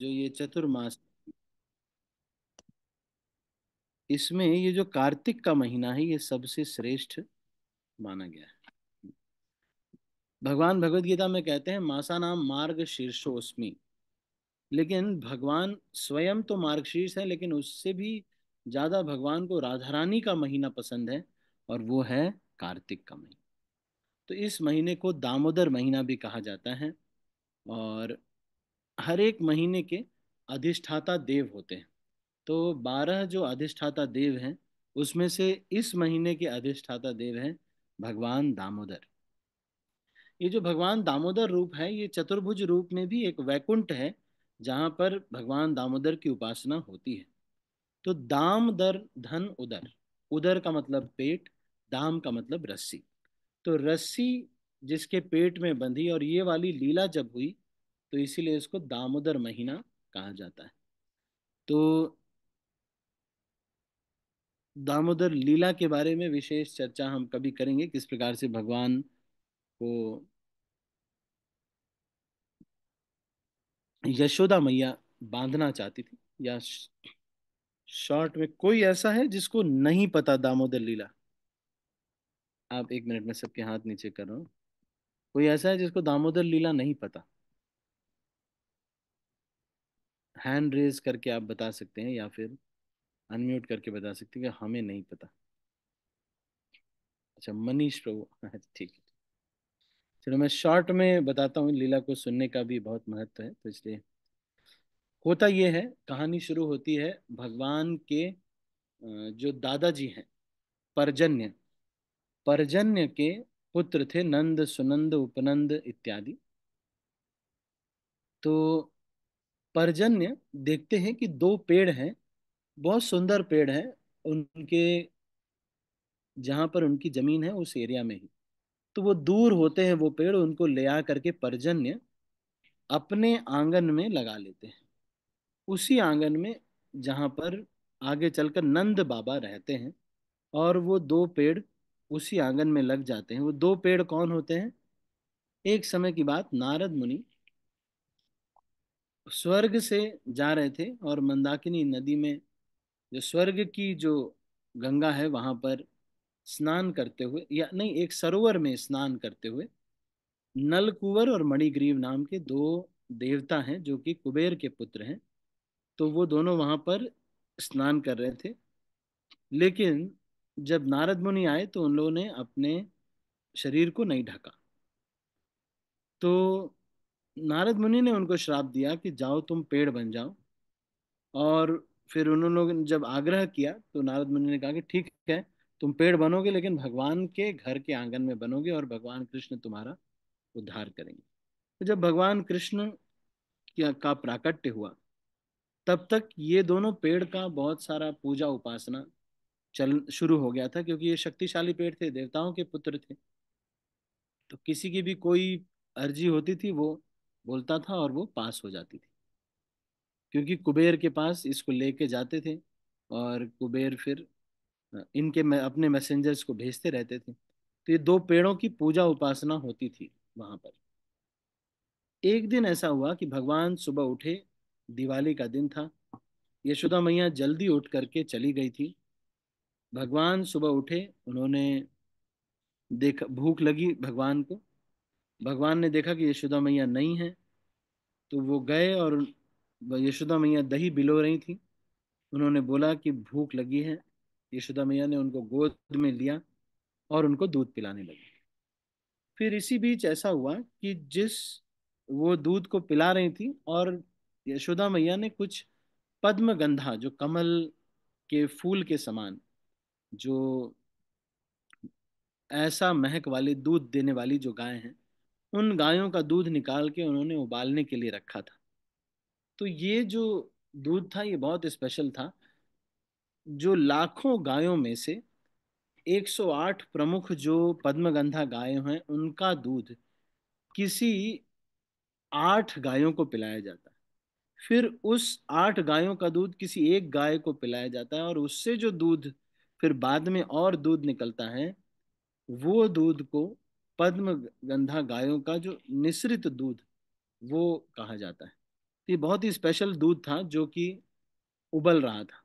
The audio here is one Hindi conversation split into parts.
जो ये चतुर्मास इसमें ये जो कार्तिक का महीना है ये सबसे श्रेष्ठ माना गया है भगवान भगवत गीता में कहते हैं मासा नाम मार्ग शीर्षोस्मी लेकिन भगवान स्वयं तो मार्ग शीर्ष है लेकिन उससे भी ज़्यादा भगवान को राधा रानी का महीना पसंद है और वो है कार्तिक का महीना तो इस महीने को दामोदर महीना भी कहा जाता है और हर एक महीने के अधिष्ठाता देव होते हैं तो बारह जो अधिष्ठाता देव हैं उसमें से इस महीने के अधिष्ठाता देव हैं भगवान दामोदर ये जो भगवान दामोदर रूप है ये चतुर्भुज रूप में भी एक वैकुंठ है जहाँ पर भगवान दामोदर की उपासना होती है तो दाम दर धन उदर उदर का मतलब पेट दाम का मतलब रस्सी तो रस्सी जिसके पेट में बंधी और ये वाली लीला जब हुई तो इसीलिए इसको दामोदर महीना कहा जाता है तो दामोदर लीला के बारे में विशेष चर्चा हम कभी करेंगे किस प्रकार से भगवान को यशोदा मैया बांधना चाहती थी या शॉर्ट में कोई ऐसा है जिसको नहीं पता दामोदर लीला आप एक मिनट में सबके हाथ नीचे कर रहा हूँ कोई ऐसा है जिसको दामोदर लीला नहीं पता हैंड रेज करके आप बता सकते हैं या फिर अनम्यूट करके बता सकते हैं कि हमें नहीं पता अच्छा मनीष प्रभु अच्छा, ठीक है चलो मैं शॉर्ट में बताता हूँ लीला को सुनने का भी बहुत महत्व है तो इसलिए होता यह है कहानी शुरू होती है भगवान के जो दादाजी हैं परजन्य परजन्य के पुत्र थे नंद सुनंद उपनंद इत्यादि तो पर्जन्य देखते हैं कि दो पेड़ हैं बहुत सुंदर पेड़ हैं उनके जहाँ पर उनकी ज़मीन है उस एरिया में ही तो वो दूर होते हैं वो पेड़ उनको ले आ करके पर्जन्य अपने आंगन में लगा लेते हैं उसी आंगन में जहाँ पर आगे चलकर नंद बाबा रहते हैं और वो दो पेड़ उसी आंगन में लग जाते हैं वो दो पेड़ कौन होते हैं एक समय की बात नारद मुनि स्वर्ग से जा रहे थे और मंदाकिनी नदी में जो स्वर्ग की जो गंगा है वहाँ पर स्नान करते हुए या नहीं एक सरोवर में स्नान करते हुए नलकुवर और मणिग्रीव नाम के दो देवता हैं जो कि कुबेर के पुत्र हैं तो वो दोनों वहाँ पर स्नान कर रहे थे लेकिन जब नारद मुनि आए तो उन लोगों ने अपने शरीर को नहीं ढका तो नारद मुनि ने उनको श्राप दिया कि जाओ तुम पेड़ बन जाओ और फिर उन्होंने जब आग्रह किया तो नारद मुनि ने कहा कि ठीक है तुम पेड़ बनोगे लेकिन भगवान के घर के आंगन में बनोगे और भगवान कृष्ण तुम्हारा उद्धार करेंगे तो जब भगवान कृष्ण का प्राकट्य हुआ तब तक ये दोनों पेड़ का बहुत सारा पूजा उपासना चल शुरू हो गया था क्योंकि ये शक्तिशाली पेड़ थे देवताओं के पुत्र थे तो किसी की भी कोई अर्जी होती थी वो बोलता था और वो पास हो जाती थी क्योंकि कुबेर के पास इसको लेके जाते थे और कुबेर फिर इनके अपने मैसेंजर्स को भेजते रहते थे तो ये दो पेड़ों की पूजा उपासना होती थी वहाँ पर एक दिन ऐसा हुआ कि भगवान सुबह उठे दिवाली का दिन था यशोदा मैया जल्दी उठ करके चली गई थी भगवान सुबह उठे उन्होंने देख भूख लगी भगवान को भगवान ने देखा कि यशोदा मैया नहीं है तो वो गए और यशोदा मैया दही बिलो रही थी उन्होंने बोला कि भूख लगी है यशोदा मैया ने उनको गोद में लिया और उनको दूध पिलाने लगी फिर इसी बीच ऐसा हुआ कि जिस वो दूध को पिला रही थी और यशोदा मैया ने कुछ पद्म गंधा जो कमल के फूल के समान जो ऐसा महक वाले दूध देने वाली जो गाय हैं उन गायों का दूध निकाल के उन्होंने उबालने के लिए रखा था तो ये जो दूध था ये बहुत स्पेशल था जो लाखों गायों में से 108 प्रमुख जो पद्मगंधा गाय हैं उनका दूध किसी आठ गायों को पिलाया जाता है फिर उस आठ गायों का दूध किसी एक गाय को पिलाया जाता है और उससे जो दूध फिर बाद में और दूध निकलता है वो दूध को पद्म गंधा गायों का जो निश्रित दूध वो कहा जाता है ये बहुत ही स्पेशल दूध था जो कि उबल रहा था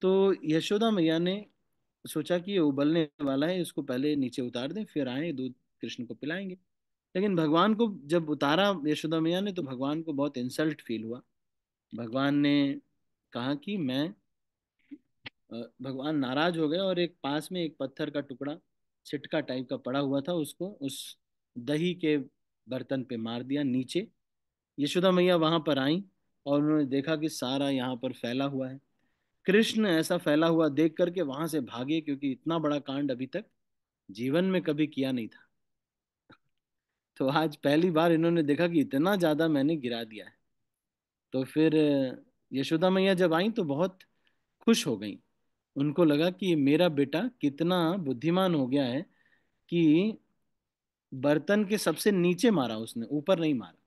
तो यशोदा मैया ने सोचा कि ये उबलने वाला है इसको पहले नीचे उतार दें फिर आए दूध कृष्ण को पिलाएंगे लेकिन भगवान को जब उतारा यशोदा मैया ने तो भगवान को बहुत इंसल्ट फील हुआ भगवान ने कहा कि मैं भगवान नाराज हो गए और एक पास में एक पत्थर का टुकड़ा छिटका टाइप का पड़ा हुआ था उसको उस दही के बर्तन पे मार दिया नीचे यशोदा मैया वहां पर आई और उन्होंने देखा कि सारा यहाँ पर फैला हुआ है कृष्ण ऐसा फैला हुआ देख करके वहां से भागे क्योंकि इतना बड़ा कांड अभी तक जीवन में कभी किया नहीं था तो आज पहली बार इन्होंने देखा कि इतना ज़्यादा मैंने गिरा दिया है तो फिर यशोदा मैया जब आई तो बहुत खुश हो गई उनको लगा कि मेरा बेटा कितना बुद्धिमान हो गया है कि बर्तन के सबसे नीचे मारा उसने ऊपर नहीं मारा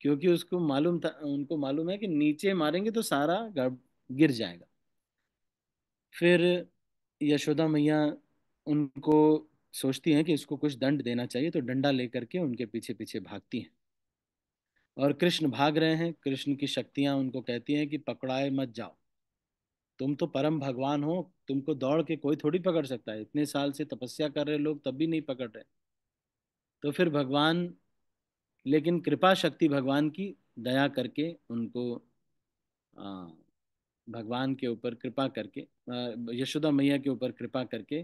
क्योंकि उसको मालूम था उनको मालूम है कि नीचे मारेंगे तो सारा गिर जाएगा फिर यशोदा मैया उनको सोचती हैं कि इसको कुछ दंड देना चाहिए तो डंडा लेकर के उनके पीछे पीछे भागती हैं और कृष्ण भाग रहे हैं कृष्ण की शक्तियाँ उनको कहती हैं कि पकड़ाए मत जाओ तुम तो परम भगवान हो तुमको दौड़ के कोई थोड़ी पकड़ सकता है इतने साल से तपस्या कर रहे लोग तब भी नहीं पकड़ रहे तो फिर भगवान लेकिन कृपा शक्ति भगवान की दया करके उनको आ, भगवान के ऊपर कृपा करके यशोदा मैया के ऊपर कृपा करके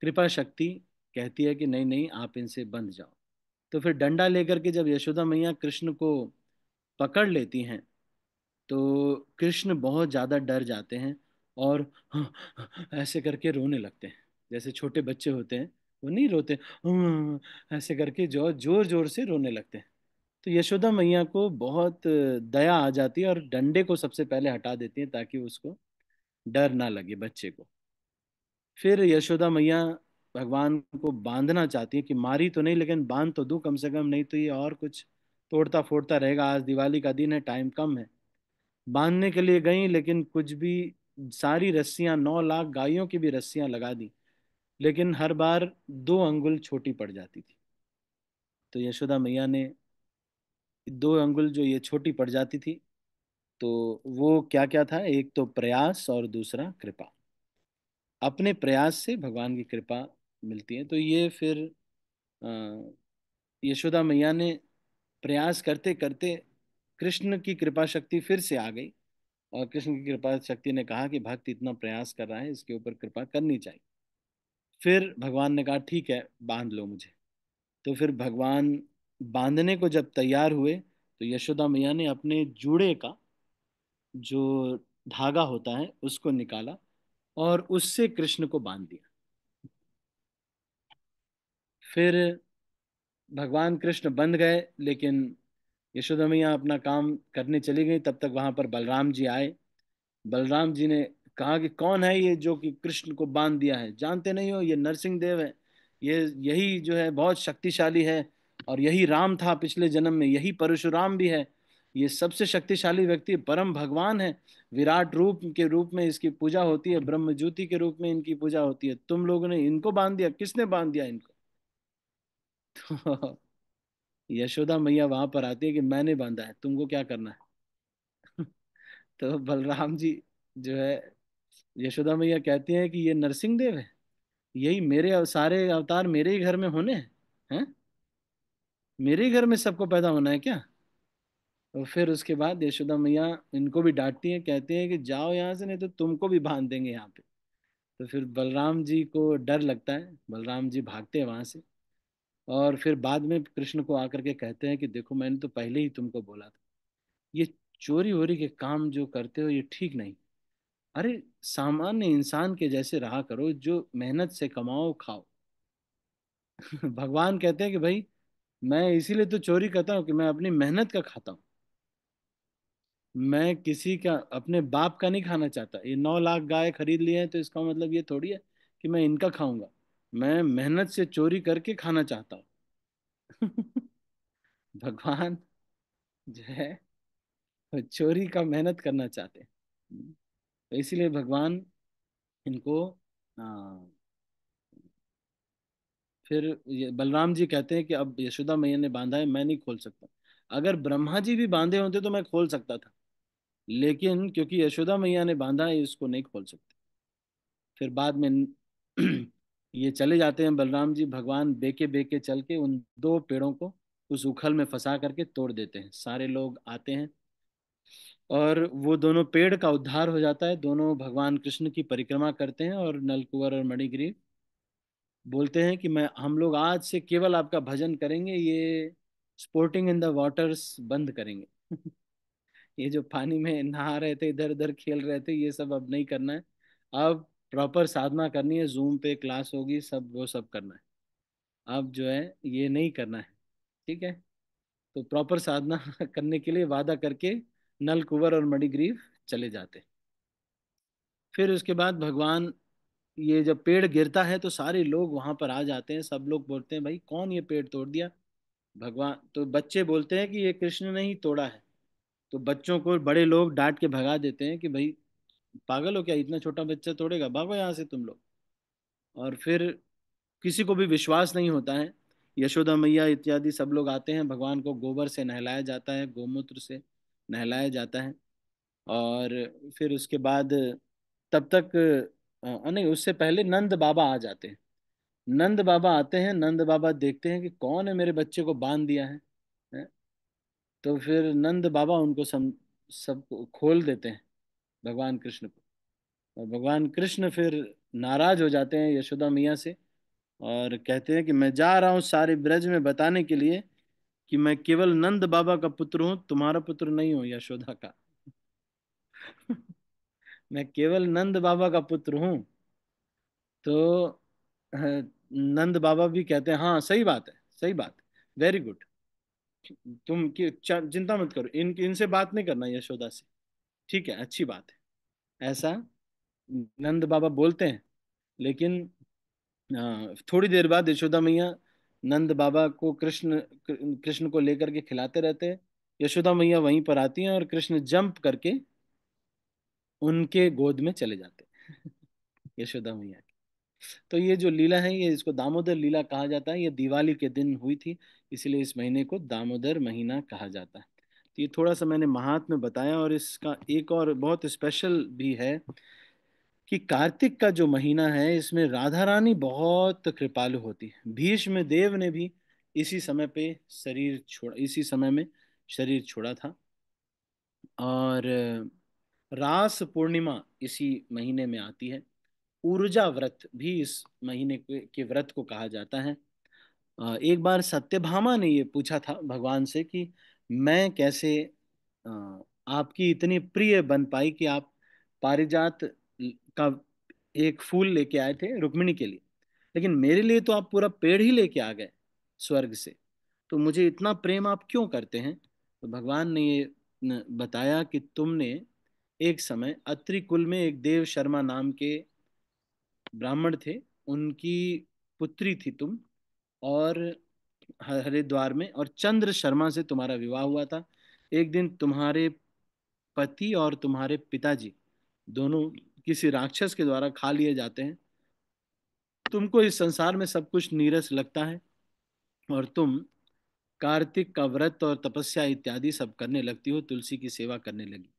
कृपा शक्ति कहती है कि नहीं नहीं आप इनसे बंध जाओ तो फिर डंडा लेकर के जब यशोदा मैया कृष्ण को पकड़ लेती हैं तो कृष्ण बहुत ज़्यादा डर जाते हैं और ऐसे करके रोने लगते हैं जैसे छोटे बच्चे होते हैं वो नहीं रोते ऐसे करके जो जोर जोर से रोने लगते हैं तो यशोदा मैया को बहुत दया आ जाती है और डंडे को सबसे पहले हटा देती हैं ताकि उसको डर ना लगे बच्चे को फिर यशोदा मैया भगवान को बांधना चाहती है कि मारी तो नहीं लेकिन बांध तो दूँ कम से कम नहीं तो ये और कुछ तोड़ता फोड़ता रहेगा आज दिवाली का दिन है टाइम कम है बांधने के लिए गई लेकिन कुछ भी सारी रस्सियां नौ लाख गायों की भी रस्सियां लगा दी लेकिन हर बार दो अंगुल छोटी पड़ जाती थी तो यशोदा मैया ने दो अंगुल जो ये छोटी पड़ जाती थी तो वो क्या क्या था एक तो प्रयास और दूसरा कृपा अपने प्रयास से भगवान की कृपा मिलती है तो ये फिर यशोदा मैया ने प्रयास करते करते कृष्ण की कृपा शक्ति फिर से आ गई और कृष्ण की कृपा शक्ति ने कहा कि भक्त इतना प्रयास कर रहा है इसके ऊपर कृपा करनी चाहिए फिर भगवान ने कहा ठीक है बांध लो मुझे तो फिर भगवान बांधने को जब तैयार हुए तो यशोदा मैया ने अपने जूड़े का जो धागा होता है उसको निकाला और उससे कृष्ण को बांध दिया फिर भगवान कृष्ण बंध गए लेकिन यशोदा मैया अपना काम करने चली गई तब तक वहाँ पर बलराम जी आए बलराम जी ने कहा कि कौन है ये जो कि कृष्ण को बांध दिया है जानते नहीं हो ये नरसिंह देव है ये यही जो है बहुत शक्तिशाली है और यही राम था पिछले जन्म में यही परशुराम भी है ये सबसे शक्तिशाली व्यक्ति परम भगवान है विराट रूप के रूप में इसकी पूजा होती है ब्रह्म ज्योति के रूप में इनकी पूजा होती है तुम लोगों ने इनको बांध दिया किसने बांध दिया इनको तो यशोदा मैया वहां पर आती है कि मैंने बांधा है तुमको क्या करना है तो बलराम जी जो है यशोदा मैया कहती हैं कि ये नरसिंह देव है यही मेरे सारे अवतार मेरे ही घर में होने हैं है? मेरे ही घर में सबको पैदा होना है क्या और फिर उसके बाद यशोदा मैया इनको भी डांटती हैं कहती हैं कि जाओ यहाँ से नहीं तो तुमको भी बांध देंगे यहाँ पे तो फिर बलराम जी को डर लगता है बलराम जी भागते हैं वहाँ से और फिर बाद में कृष्ण को आकर के कहते हैं कि देखो मैंने तो पहले ही तुमको बोला था ये चोरी वोरी के काम जो करते हो ये ठीक नहीं अरे सामान्य इंसान के जैसे रहा करो जो मेहनत से कमाओ खाओ भगवान कहते हैं कि भाई मैं इसीलिए तो चोरी करता हूँ कि मैं अपनी मेहनत का खाता हूँ मैं किसी का अपने बाप का नहीं खाना चाहता ये नौ लाख गाय खरीद लिए हैं तो इसका मतलब ये थोड़ी है कि मैं इनका खाऊंगा मैं मेहनत से चोरी करके खाना चाहता हूं भगवान जो है चोरी का मेहनत करना चाहते हैं तो इसलिए भगवान इनको आ, फिर बलराम जी कहते हैं कि अब यशोदा मैया ने बांधा है मैं नहीं खोल सकता अगर ब्रह्मा जी भी बांधे होते तो मैं खोल सकता था लेकिन क्योंकि यशोदा मैया ने बांधा है इसको नहीं खोल सकते फिर बाद में ये चले जाते हैं बलराम जी भगवान बेके बेके चल के उन दो पेड़ों को उस उखल में फंसा करके तोड़ देते हैं सारे लोग आते हैं और वो दोनों पेड़ का उद्धार हो जाता है दोनों भगवान कृष्ण की परिक्रमा करते हैं और नलकुवर और मणिगिरी बोलते हैं कि मैं हम लोग आज से केवल आपका भजन करेंगे ये स्पोर्टिंग इन द वाटर्स बंद करेंगे ये जो पानी में नहा रहे थे इधर उधर खेल रहे थे ये सब अब नहीं करना है अब प्रॉपर साधना करनी है जूम पे क्लास होगी सब वो सब करना है अब जो है ये नहीं करना है ठीक है तो प्रॉपर साधना करने के लिए वादा करके नल कुंवर और मणिग्रीव चले जाते फिर उसके बाद भगवान ये जब पेड़ गिरता है तो सारे लोग वहाँ पर आ जाते हैं सब लोग बोलते हैं भाई कौन ये पेड़ तोड़ दिया भगवान तो बच्चे बोलते हैं कि ये कृष्ण ने ही तोड़ा है तो बच्चों को बड़े लोग डांट के भगा देते हैं कि भाई पागल हो क्या इतना छोटा बच्चा तोड़ेगा भागो यहाँ से तुम लोग और फिर किसी को भी विश्वास नहीं होता है यशोदा मैया इत्यादि सब लोग आते हैं भगवान को गोबर से नहलाया जाता है गोमूत्र से नहलाया जाता है और फिर उसके बाद तब तक नहीं उससे पहले नंद बाबा आ जाते हैं नंद बाबा आते हैं नंद बाबा देखते हैं कि कौन है मेरे बच्चे को बांध दिया है, है? तो फिर नंद बाबा उनको सब सब खोल देते हैं भगवान कृष्ण को और भगवान कृष्ण फिर नाराज हो जाते हैं यशोदा मियाँ से और कहते हैं कि मैं जा रहा हूँ सारे ब्रज में बताने के लिए कि मैं केवल नंद बाबा का पुत्र हूँ तुम्हारा पुत्र नहीं हूँ यशोदा का मैं केवल नंद बाबा का पुत्र हूँ तो नंद बाबा भी कहते हैं हाँ सही बात है सही बात वेरी गुड तुम चिंता मत करो इन इनसे बात नहीं करना यशोदा से ठीक है अच्छी बात है ऐसा नंद बाबा बोलते हैं लेकिन थोड़ी देर बाद यशोदा मैया नंद बाबा को कृष्ण कृष्ण को लेकर के खिलाते रहते हैं यशोदा मैया वहीं पर आती हैं और कृष्ण जंप करके उनके गोद में चले जाते यशोदा मैया की तो ये जो लीला है ये इसको दामोदर लीला कहा जाता है ये दिवाली के दिन हुई थी इसलिए इस महीने को दामोदर महीना कहा जाता है तो ये थोड़ा सा मैंने महात में बताया और इसका एक और बहुत स्पेशल भी है कि कार्तिक का जो महीना है इसमें राधा रानी बहुत कृपालु होती है भीष्म देव ने भी इसी समय पे शरीर छोड़ा इसी समय में शरीर छोड़ा था और रास पूर्णिमा इसी महीने में आती है ऊर्जा व्रत भी इस महीने के व्रत को कहा जाता है एक बार सत्यभामा ने ये पूछा था भगवान से कि मैं कैसे आपकी इतनी प्रिय बन पाई कि आप पारिजात का एक फूल लेके आए थे रुक्मिणी के लिए लेकिन मेरे लिए तो आप पूरा पेड़ ही लेके आ गए स्वर्ग से तो मुझे इतना प्रेम आप क्यों करते हैं तो भगवान ने ये बताया कि तुमने एक समय अत्रि कुल में एक देव शर्मा नाम के ब्राह्मण थे उनकी पुत्री थी तुम और हरिद्वार में और चंद्र शर्मा से तुम्हारा विवाह हुआ था एक दिन तुम्हारे पति और तुम्हारे पिताजी दोनों किसी राक्षस के द्वारा खा लिए जाते हैं तुमको इस संसार में सब कुछ नीरस लगता है और तुम कार्तिक का व्रत और तपस्या इत्यादि सब करने लगती हो तुलसी की सेवा करने लगी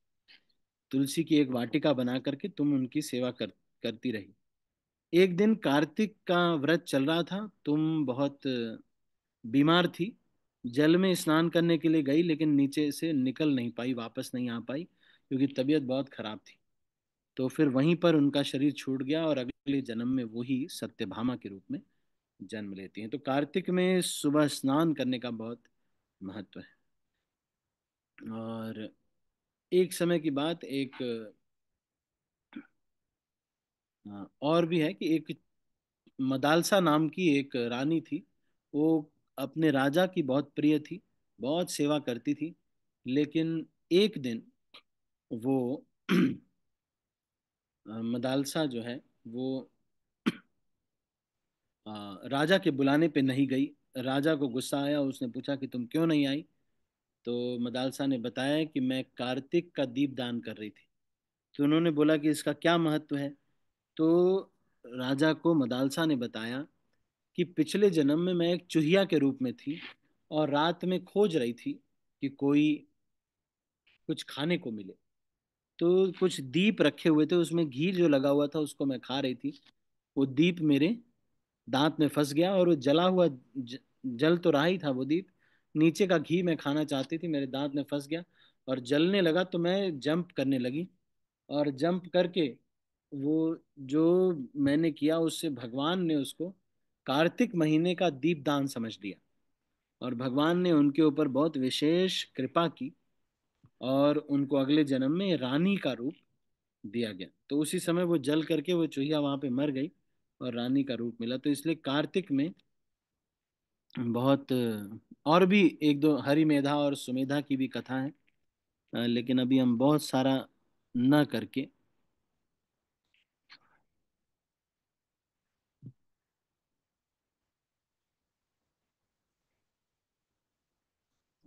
तुलसी की एक वाटिका बना करके तुम उनकी सेवा कर, करती रही एक दिन कार्तिक का व्रत चल रहा था तुम बहुत बीमार थी जल में स्नान करने के लिए गई लेकिन नीचे से निकल नहीं पाई वापस नहीं आ पाई क्योंकि तबीयत बहुत खराब थी तो फिर वहीं पर उनका शरीर छूट गया और अगले जन्म में वही सत्यभामा के रूप में जन्म लेती हैं तो कार्तिक में सुबह स्नान करने का बहुत महत्व है और एक समय की बात एक और भी है कि एक मदालसा नाम की एक रानी थी वो अपने राजा की बहुत प्रिय थी बहुत सेवा करती थी लेकिन एक दिन वो मदालसा जो है वो राजा के बुलाने पे नहीं गई राजा को गुस्सा आया उसने पूछा कि तुम क्यों नहीं आई तो मदालसा ने बताया कि मैं कार्तिक का दीप दान कर रही थी तो उन्होंने बोला कि इसका क्या महत्व है तो राजा को मदालसा ने बताया कि पिछले जन्म में मैं एक चूहिया के रूप में थी और रात में खोज रही थी कि कोई कुछ खाने को मिले तो कुछ दीप रखे हुए थे उसमें घी जो लगा हुआ था उसको मैं खा रही थी वो दीप मेरे दांत में फंस गया और वो जला हुआ ज, जल तो रहा ही था वो दीप नीचे का घी मैं खाना चाहती थी मेरे दांत में फंस गया और जलने लगा तो मैं जंप करने लगी और जंप करके वो जो मैंने किया उससे भगवान ने उसको कार्तिक महीने का दीप दान समझ लिया और भगवान ने उनके ऊपर बहुत विशेष कृपा की और उनको अगले जन्म में रानी का रूप दिया गया तो उसी समय वो जल करके वो चूहिया वहाँ पे मर गई और रानी का रूप मिला तो इसलिए कार्तिक में बहुत और भी एक दो हरी मेधा और सुमेधा की भी कथा है लेकिन अभी हम बहुत सारा न करके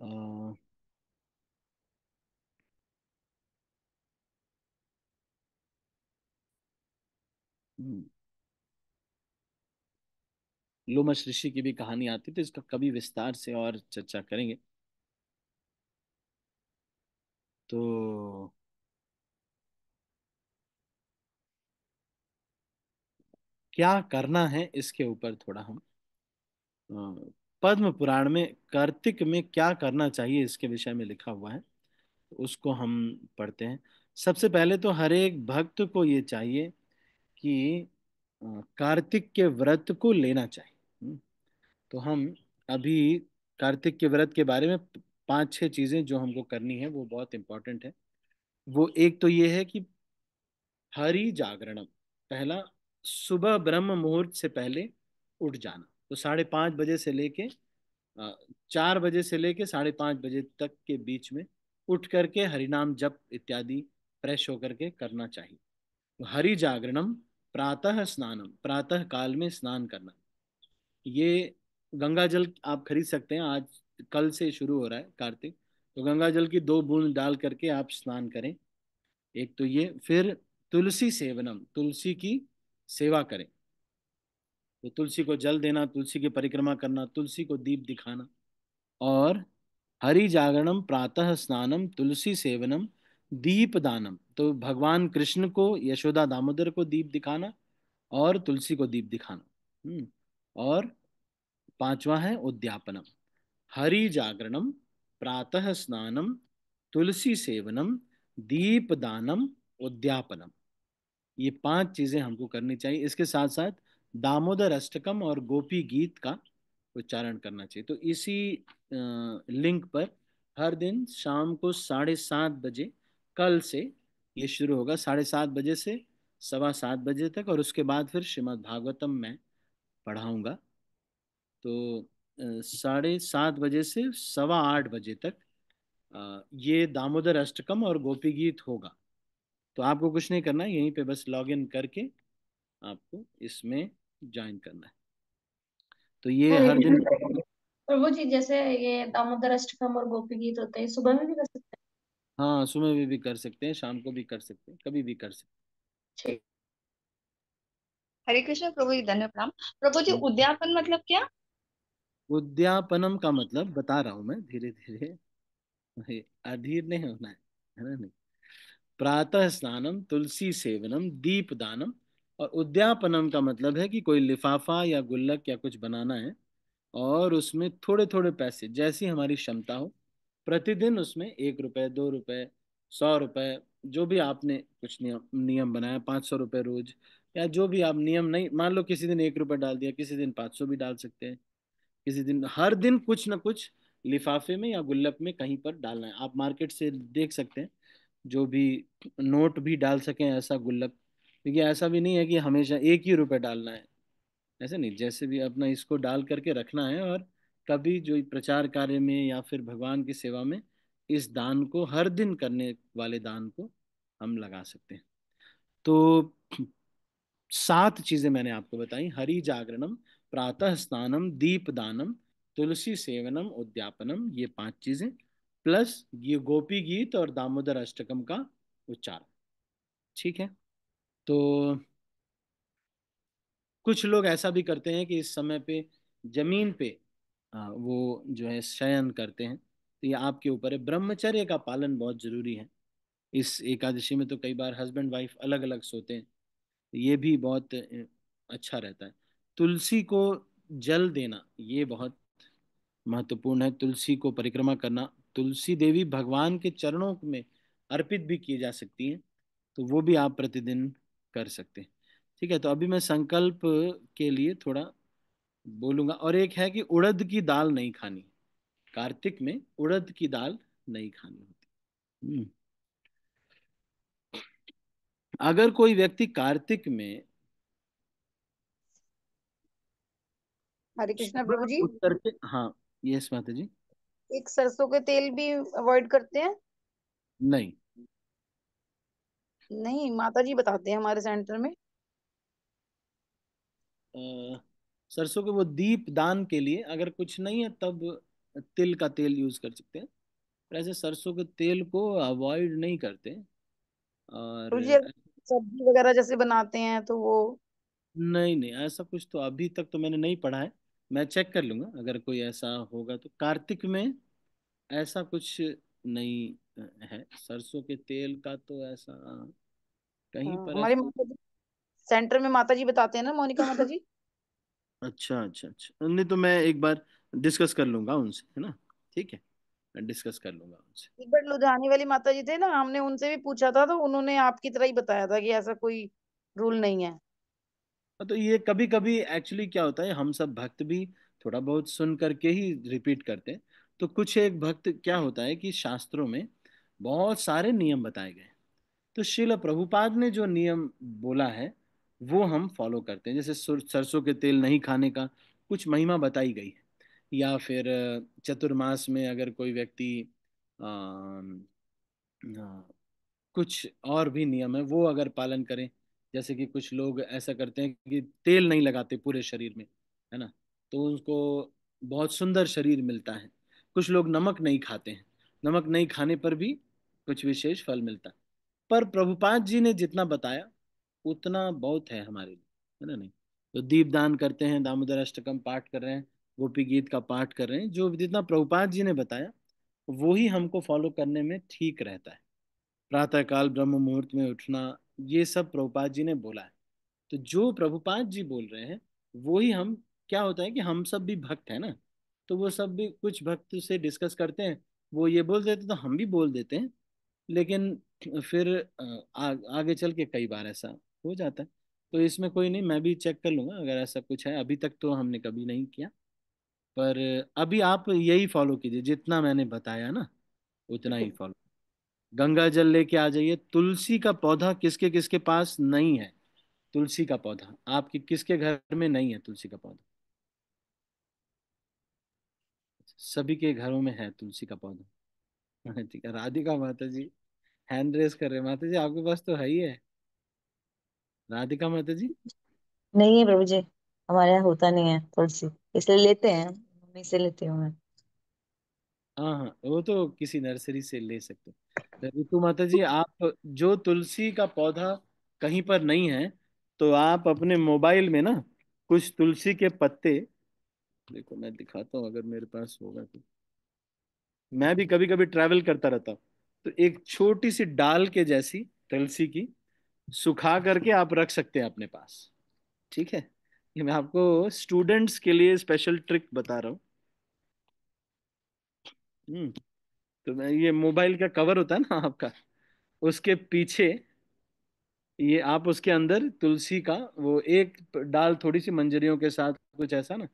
लोमश uh, ऋषि hmm. की भी कहानी आती तो इसका कभी विस्तार से और चर्चा करेंगे तो क्या करना है इसके ऊपर थोड़ा हम पद्म पुराण में कार्तिक में क्या करना चाहिए इसके विषय में लिखा हुआ है उसको हम पढ़ते हैं सबसे पहले तो हर एक भक्त को ये चाहिए कि कार्तिक के व्रत को लेना चाहिए हम्म, तो हम अभी कार्तिक के व्रत के बारे में पांच छह चीज़ें जो हमको करनी है वो बहुत इंपॉर्टेंट है वो एक तो ये है कि हरि जागरण पहला सुबह ब्रह्म मुहूर्त से पहले उठ जाना तो साढ़े पाँच बजे से लेके चार बजे से लेके साढ़े पाँच बजे तक के बीच में उठ करके हरिनाम जप इत्यादि फ्रेश होकर के करना चाहिए तो हरि जागरणम प्रातः स्नानम प्रातः काल में स्नान करना ये गंगा जल आप खरीद सकते हैं आज कल से शुरू हो रहा है कार्तिक तो गंगा जल की दो बूंद डाल करके आप स्नान करें एक तो ये फिर तुलसी सेवनम तुलसी की सेवा करें तो तुलसी को जल देना तुलसी की परिक्रमा करना तुलसी को दीप दिखाना और हरि जागरणम प्रातः स्नानम तुलसी सेवनम दीप दानम तो भगवान कृष्ण को यशोदा दामोदर को दीप दिखाना और तुलसी को दीप दिखाना हम्म, और पांचवा है उद्यापनम हरि जागरणम प्रातः स्नानम तुलसी सेवनम दीप दानम उद्यापनम ये पांच चीजें हमको करनी चाहिए इसके साथ साथ दामोदर अष्टकम और गोपी गीत का उच्चारण करना चाहिए तो इसी लिंक पर हर दिन शाम को साढ़े सात बजे कल से ये शुरू होगा साढ़े सात बजे से सवा सात बजे तक और उसके बाद फिर श्रीमद भागवतम में पढ़ाऊँगा तो साढ़े सात बजे से सवा आठ बजे तक ये दामोदर अष्टकम और गोपी गीत होगा तो आपको कुछ नहीं करना यहीं पे बस लॉग इन करके आपको इसमें ज्वाइन करना है तो ये तो हर दिन प्रभु तो जी जैसे ये दामोदर अष्टकम और गोपी गीत होते हैं सुबह में भी कर सकते हैं हाँ सुबह भी भी कर सकते हैं शाम को भी कर सकते हैं कभी भी कर सकते हैं हरे कृष्ण प्रभु जी धन्य प्रणाम प्रभु जी हम्म। उद्यापन मतलब क्या उद्यापनम का मतलब बता रहा हूँ मैं धीरे धीरे अधीर नहीं होना है ना नहीं प्रातः स्नानम तुलसी सेवनम दीप दानम और उद्यापनम का मतलब है कि कोई लिफाफा या गुल्लक या कुछ बनाना है और उसमें थोड़े थोड़े पैसे जैसी हमारी क्षमता हो प्रतिदिन उसमें एक रुपये दो रुपये सौ रुपए जो भी आपने कुछ नियम नियम बनाया पाँच सौ रुपये रोज या जो भी आप नियम नहीं मान लो किसी दिन एक रुपये डाल दिया किसी दिन पाँच सौ भी डाल सकते हैं किसी दिन हर दिन कुछ ना कुछ लिफाफे में या गुल्लक में कहीं पर डालना है आप मार्केट से देख सकते हैं जो भी नोट भी डाल सकें ऐसा गुल्लक क्योंकि ऐसा भी नहीं है कि हमेशा एक ही रुपए डालना है ऐसा नहीं जैसे भी अपना इसको डाल करके रखना है और कभी जो प्रचार कार्य में या फिर भगवान की सेवा में इस दान को हर दिन करने वाले दान को हम लगा सकते हैं तो सात चीजें मैंने आपको बताई हरि जागरणम प्रातः स्नानम दीप दानम तुलसी सेवनम उद्यापनम ये पांच चीजें प्लस ये गोपी गीत और दामोदर अष्टकम का उच्चारण ठीक है तो कुछ लोग ऐसा भी करते हैं कि इस समय पे जमीन पे वो जो है शयन करते हैं तो ये आपके ऊपर है ब्रह्मचर्य का पालन बहुत ज़रूरी है इस एकादशी में तो कई बार हस्बैंड वाइफ अलग अलग सोते हैं ये भी बहुत अच्छा रहता है तुलसी को जल देना ये बहुत महत्वपूर्ण है तुलसी को परिक्रमा करना तुलसी देवी भगवान के चरणों में अर्पित भी की जा सकती हैं तो वो भी आप प्रतिदिन कर सकते हैं ठीक है तो अभी मैं संकल्प के लिए थोड़ा बोलूँगा और एक है कि उड़द की दाल नहीं खानी कार्तिक में उड़द की दाल नहीं खानी होती हम्म। अगर कोई व्यक्ति कार्तिक में हरे कृष्णा प्रभु जी उत्तर के हाँ यस माता जी एक सरसों के तेल भी अवॉइड करते हैं नहीं नहीं माता जी बताते हैं हमारे सेंटर में सरसों के वो दीप दान के लिए अगर कुछ नहीं है तब तिल का तेल यूज कर सकते हैं पर ऐसे सरसों के तेल को अवॉइड नहीं करते और सब्जी वगैरह जैसे बनाते हैं तो वो नहीं नहीं ऐसा कुछ तो अभी तक तो मैंने नहीं पढ़ा है मैं चेक कर लूंगा अगर कोई ऐसा होगा तो कार्तिक में ऐसा कुछ नहीं है सरसों के तेल का तो ऐसा कहीं हाँ, पर हमारे सेंटर में माता जी बताते हैं ना मोनिका माता जी अच्छा अच्छा अच्छा नहीं तो मैं एक बार डिस्कस कर लूंगा उनसे है ना ठीक है मैं डिस्कस कर लूंगा उनसे एक बार लुधियाने वाली माता जी थे ना हमने उनसे भी पूछा था तो उन्होंने आपकी तरह ही बताया था कि ऐसा कोई रूल नहीं है हाँ, तो ये कभी कभी एक्चुअली क्या होता है हम सब भक्त भी थोड़ा बहुत सुन करके ही रिपीट करते हैं तो कुछ एक भक्त क्या होता है कि शास्त्रों में बहुत सारे नियम बताए गए तो शिल प्रभुपाद ने जो नियम बोला है वो हम फॉलो करते हैं जैसे सरसों के तेल नहीं खाने का कुछ महिमा बताई गई है या फिर चतुर्मास में अगर कोई व्यक्ति आ, कुछ और भी नियम है वो अगर पालन करें जैसे कि कुछ लोग ऐसा करते हैं कि तेल नहीं लगाते पूरे शरीर में है ना तो उनको बहुत सुंदर शरीर मिलता है कुछ लोग नमक नहीं खाते हैं नमक नहीं खाने पर भी कुछ विशेष फल मिलता पर प्रभुपाद जी ने जितना बताया उतना बहुत है हमारे लिए है ना नहीं तो दीप दान करते हैं दामोदर अष्टकम पाठ कर रहे हैं गोपी गीत का पाठ कर रहे हैं जो जितना प्रभुपाद जी ने बताया वो ही हमको फॉलो करने में ठीक रहता है प्रातःकाल ब्रह्म मुहूर्त में उठना ये सब प्रभुपाद जी ने बोला है तो जो प्रभुपाद जी बोल रहे हैं वो ही हम क्या होता है कि हम सब भी भक्त है ना तो वो सब भी कुछ भक्त से डिस्कस करते हैं वो ये बोल देते तो हम भी बोल देते हैं लेकिन फिर आ, आगे चल के कई बार ऐसा हो जाता है तो इसमें कोई नहीं मैं भी चेक कर लूँगा अगर ऐसा कुछ है अभी तक तो हमने कभी नहीं किया पर अभी आप यही फॉलो कीजिए जितना मैंने बताया ना उतना ही फॉलो गंगा जल लेके आ जाइए तुलसी का पौधा किसके किसके पास नहीं है तुलसी का पौधा आपके किसके घर में नहीं है तुलसी का पौधा सभी के घरों में है तुलसी का पौधा हाँ, ठीक है राधिका माता जी हैंड रेस कर रहे माता जी आपके पास तो है ही है राधिका माता जी नहीं है प्रभु जी हमारे यहाँ होता नहीं है तुलसी इसलिए लेते हैं मम्मी से लेते हूँ मैं हाँ हाँ वो तो किसी नर्सरी से ले सकते ऋतु माता जी आप जो तुलसी का पौधा कहीं पर नहीं है तो आप अपने मोबाइल में ना कुछ तुलसी के पत्ते देखो मैं दिखाता हूँ अगर मेरे पास होगा तो मैं भी कभी कभी ट्रैवल करता रहता हूँ तो एक छोटी सी डाल के जैसी तुलसी की सुखा करके आप रख सकते हैं अपने पास ठीक है ये मैं आपको स्टूडेंट्स के लिए स्पेशल ट्रिक बता रहा हूँ हम्म, तो मैं ये मोबाइल का कवर होता है ना आपका उसके पीछे ये आप उसके अंदर तुलसी का वो एक डाल थोड़ी सी मंजरियों के साथ कुछ ऐसा ना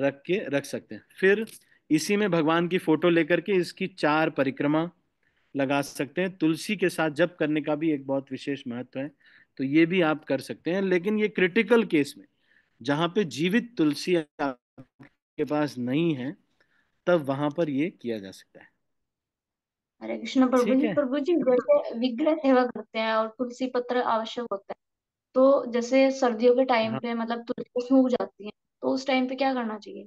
रख के रख सकते हैं फिर इसी में भगवान की फोटो लेकर के इसकी चार परिक्रमा लगा सकते हैं तुलसी के साथ जप करने का भी एक बहुत विशेष महत्व है तो ये भी आप कर सकते हैं लेकिन ये क्रिटिकल केस में जहाँ पे जीवित तुलसी आपके पास नहीं है तब वहां पर ये किया जा सकता है हरे कृष्ण प्रभु जी प्रभु जी जैसे विग्रह सेवा करते हैं और तुलसी पत्र आवश्यक होता है तो जैसे सर्दियों के टाइम हाँ। पे मतलब तुलसी सूख जाती है तो उस टाइम पे क्या करना चाहिए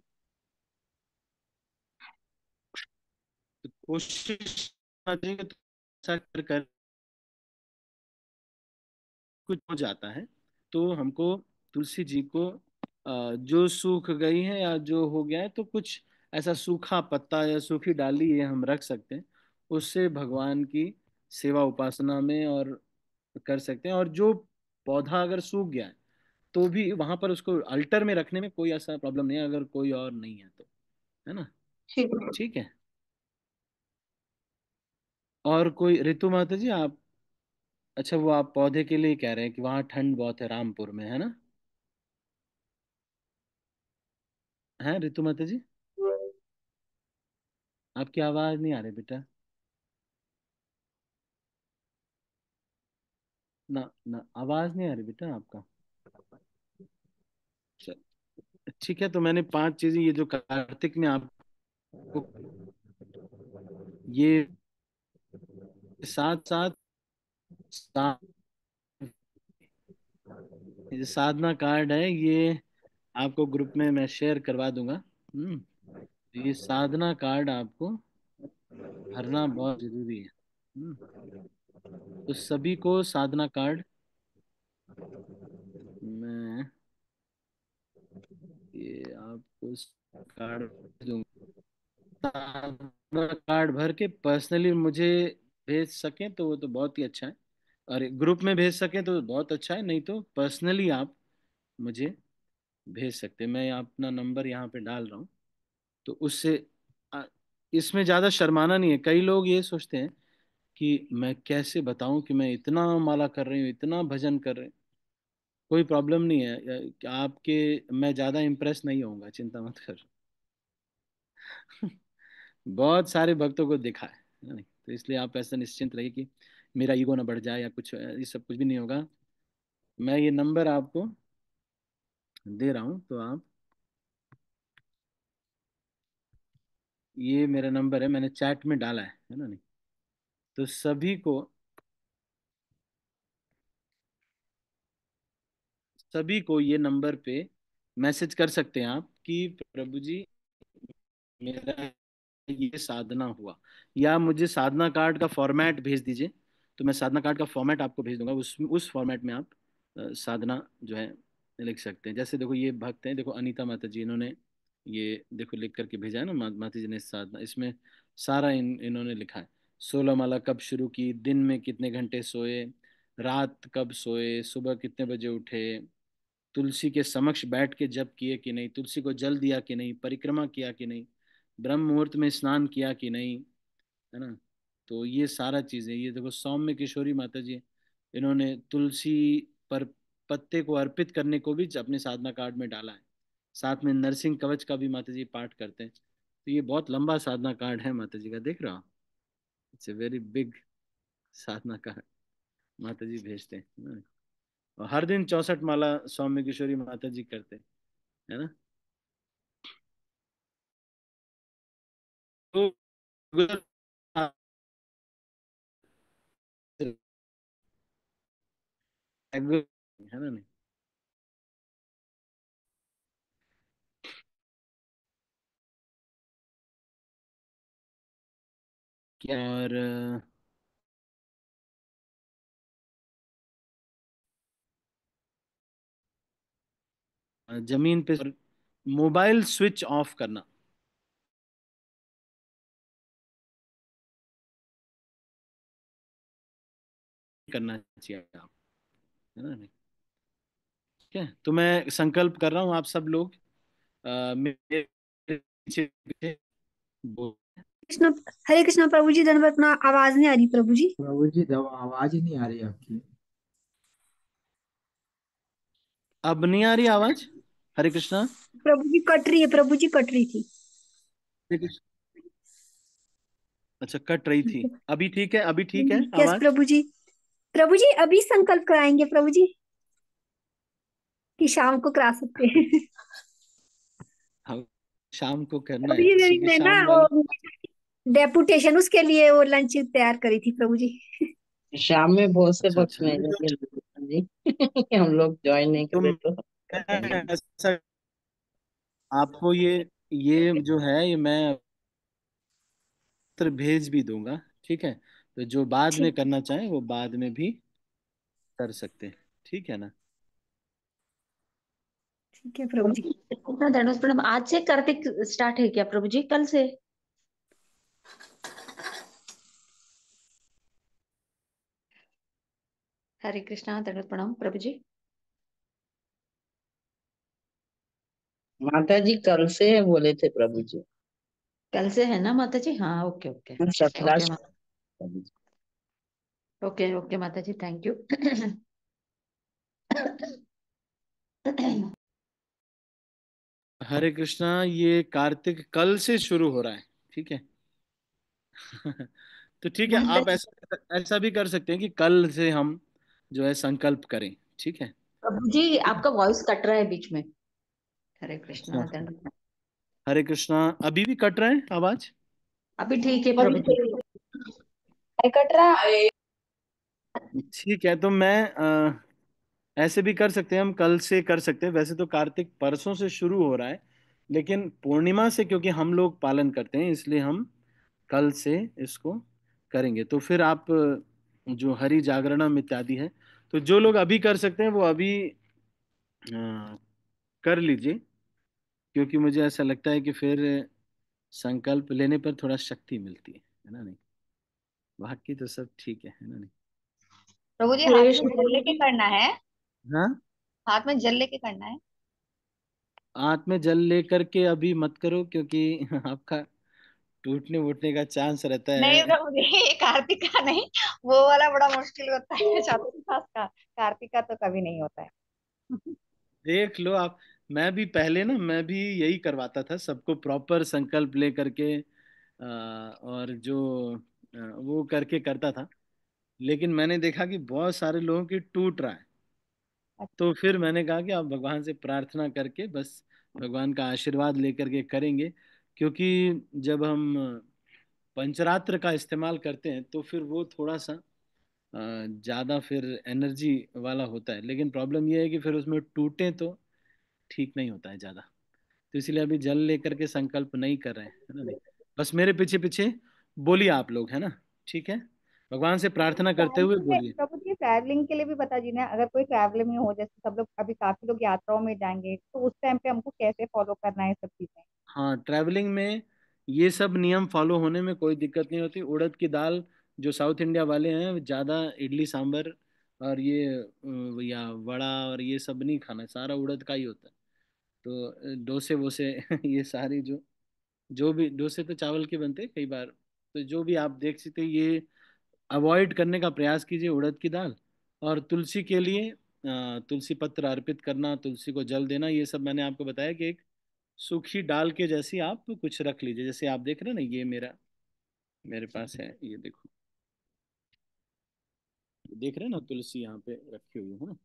तो कोशिश कर कर कुछ हो जाता है तो हमको तुलसी जी को जो सूख गई है या जो हो गया है तो कुछ ऐसा सूखा पत्ता या सूखी डाली ये हम रख सकते हैं उससे भगवान की सेवा उपासना में और कर सकते हैं और जो पौधा अगर सूख गया है तो भी वहां पर उसको अल्टर में रखने में कोई ऐसा प्रॉब्लम नहीं है अगर कोई और नहीं है तो है ना ठीक है और कोई रितु माता जी आप अच्छा वो आप पौधे के लिए कह रहे हैं कि वहां ठंड बहुत है रामपुर में है ना है रितु माता जी आपकी आवाज नहीं आ रही बेटा ना ना आवाज नहीं आ रही बेटा आपका ठीक है तो मैंने पांच चीजें ये जो कार्तिक में आपको ये साथ साथ साधना कार्ड है ये आपको ग्रुप में मैं शेयर करवा दूंगा हम्म तो ये साधना कार्ड आपको भरना बहुत जरूरी है हम्म, तो सभी को साधना कार्ड ये आपको कार्ड दूंगा कार्ड भर के पर्सनली मुझे भेज सकें तो वो तो बहुत ही अच्छा है और ग्रुप में भेज सकें तो बहुत अच्छा है नहीं तो पर्सनली आप मुझे भेज सकते मैं अपना नंबर यहाँ पे डाल रहा हूँ तो उससे इसमें ज़्यादा शर्माना नहीं है कई लोग ये सोचते हैं कि मैं कैसे बताऊं कि मैं इतना माला कर रही हूँ इतना भजन कर रही कोई प्रॉब्लम नहीं है आपके मैं ज़्यादा इम्प्रेस नहीं होऊंगा चिंता मत कर बहुत सारे भक्तों को देखा है तो इसलिए आप ऐसा निश्चिंत रहिए कि मेरा ईगो ना बढ़ जाए या कुछ ये सब कुछ भी नहीं होगा मैं ये नंबर आपको दे रहा हूँ तो आप ये मेरा नंबर है मैंने चैट में डाला है है ना नहीं तो सभी को सभी को ये नंबर पे मैसेज कर सकते हैं आप कि प्रभु जी मेरा ये साधना हुआ या मुझे साधना कार्ड का फॉर्मेट भेज दीजिए तो मैं साधना कार्ड का फॉर्मेट आपको भेज दूंगा उस उस फॉर्मेट में आप साधना जो है लिख सकते हैं जैसे देखो ये भक्त हैं देखो अनीता माता जी इन्होंने ये देखो लिख करके भेजा है ना माता जी ने साधना इसमें सारा इन इन्होंने लिखा है सोलह माला कब शुरू की दिन में कितने घंटे सोए रात कब सोए सुबह कितने बजे उठे तुलसी के समक्ष बैठ के जप किए कि नहीं तुलसी को जल दिया कि नहीं परिक्रमा किया कि नहीं ब्रह्म मुहूर्त में स्नान किया कि नहीं है ना तो ये सारा चीज़ें ये देखो सौम्य किशोरी माता जी इन्होंने तुलसी पर पत्ते को अर्पित करने को भी अपने साधना कार्ड में डाला है साथ में नरसिंह कवच का भी माता जी पाठ करते हैं तो ये बहुत लंबा साधना कार्ड है माता जी का देख रहा हूँ it's a very big sadhana card माता जी भेजते हैं और हर दिन चौसठ माला स्वामी किशोरी माता जी करते है ना तो है ना नहीं और uh... जमीन पे मोबाइल स्विच ऑफ करना करना चाहिए आप ठीक है तो मैं संकल्प कर रहा हूँ आप सब लोग हरे कृष्णा प्रभु जी धन अपना आवाज नहीं आ रही प्रभु जी प्रभु जी आवाज ही नहीं आ रही आपकी अब नहीं आ रही आवाज़ हरे कृष्णा प्रभु जी कट रही है प्रभु जी कट रही थी अच्छा कट रही थी अभी ठीक है अभी ठीक है यस प्रभु जी प्रभु जी अभी संकल्प कराएंगे प्रभु जी कि शाम को करा सकते हैं हाँ, शाम को करना है मैंने ना वो डेपुटेशन उसके लिए वो लंच तैयार करी थी प्रभु जी शाम में बहुत से वक्त अच्छा, मिले अच्छा। हम लोग ज्वाइन नहीं करे तो ऐसा आपको ये ये जो है ये मैं पत्र भेज भी दूंगा ठीक है तो जो बाद में करना चाहे वो बाद में भी कर सकते हैं ठीक है ना ठीक है प्रभु जी इतना धन्यवाद प्रणाम आज से करते स्टार्ट है क्या प्रभु जी कल से हरे कृष्णा धन्यवाद प्रणाम प्रभु जी माता जी कल से है बोले थे प्रभु जी कल से है ना माता जी हाँ ओके ओके ओके ओके माता जी थैंक यू हरे कृष्णा ये कार्तिक कल से शुरू हो रहा है ठीक है तो ठीक है आप ऐसा ऐसा भी कर सकते हैं कि कल से हम जो है संकल्प करें ठीक है जी आपका वॉइस कट रहा है बीच में हरे कृष्णा हरे कृष्णा अभी भी कट रहे है आवाज अभी ठीक है प्रभु कट रहा ठीक है तो मैं आ, ऐसे भी कर सकते हैं हम कल से कर सकते हैं वैसे तो कार्तिक परसों से शुरू हो रहा है लेकिन पूर्णिमा से क्योंकि हम लोग पालन करते हैं इसलिए हम कल से इसको करेंगे तो फिर आप जो हरि जागरणम इत्यादि है तो जो लोग अभी कर सकते हैं वो अभी कर लीजिए क्योंकि मुझे ऐसा लगता है कि फिर संकल्प लेने पर थोड़ा शक्ति मिलती है है ना नहीं बाकी तो सब ठीक है है ना नहीं प्रभु जी हाथ में जल लेके करना है हाँ हाथ में जल लेके करना है हाथ में जल लेकर के अभी मत करो क्योंकि आपका टूटने वूटने का चांस रहता है नहीं प्रभु जी कार्तिक का नहीं वो वाला बड़ा मुश्किल होता है छात्र का कार्तिक का तो कभी नहीं होता है देख लो आप मैं भी पहले ना मैं भी यही करवाता था सबको प्रॉपर संकल्प ले करके और जो वो करके करता था लेकिन मैंने देखा कि बहुत सारे लोगों की टूट रहा है तो अच्छा। फिर मैंने कहा कि आप भगवान से प्रार्थना करके बस भगवान का आशीर्वाद लेकर के करेंगे क्योंकि जब हम पंचरात्र का इस्तेमाल करते हैं तो फिर वो थोड़ा सा ज़्यादा फिर एनर्जी वाला होता है लेकिन प्रॉब्लम ये है कि फिर उसमें टूटें तो ठीक नहीं होता है ज़्यादा तो इसलिए अभी जल लेकर के संकल्प नहीं कर रहे हैं है ना बस मेरे पीछे पीछे बोलिए आप लोग है ना ठीक है भगवान से प्रार्थना करते हुए बोलिए प्रभु जी ट्रैवलिंग के लिए भी बता दीजिए ना अगर कोई ट्रैवलिंग में हो जैसे सब लोग अभी काफी लोग यात्राओं में जाएंगे तो उस टाइम पे हमको कैसे फॉलो करना है सब चीजें हाँ ट्रैवलिंग में ये सब नियम फॉलो होने में कोई दिक्कत नहीं होती उड़द की दाल जो साउथ इंडिया वाले हैं ज़्यादा इडली सांभर और ये या वड़ा और ये सब नहीं खाना सारा उड़द का ही होता है तो डोसे वोसे ये सारे जो जो भी डोसे तो चावल के बनते हैं कई बार तो जो भी आप देख सकते ये अवॉइड करने का प्रयास कीजिए उड़द की दाल और तुलसी के लिए तुलसी पत्र अर्पित करना तुलसी को जल देना ये सब मैंने आपको बताया कि एक सूखी डाल के जैसी आप कुछ रख लीजिए जैसे आप देख रहे हैं ना ये मेरा मेरे पास है ये देखो देख रहे हैं ना तुलसी यहाँ पे रखी हुई है ना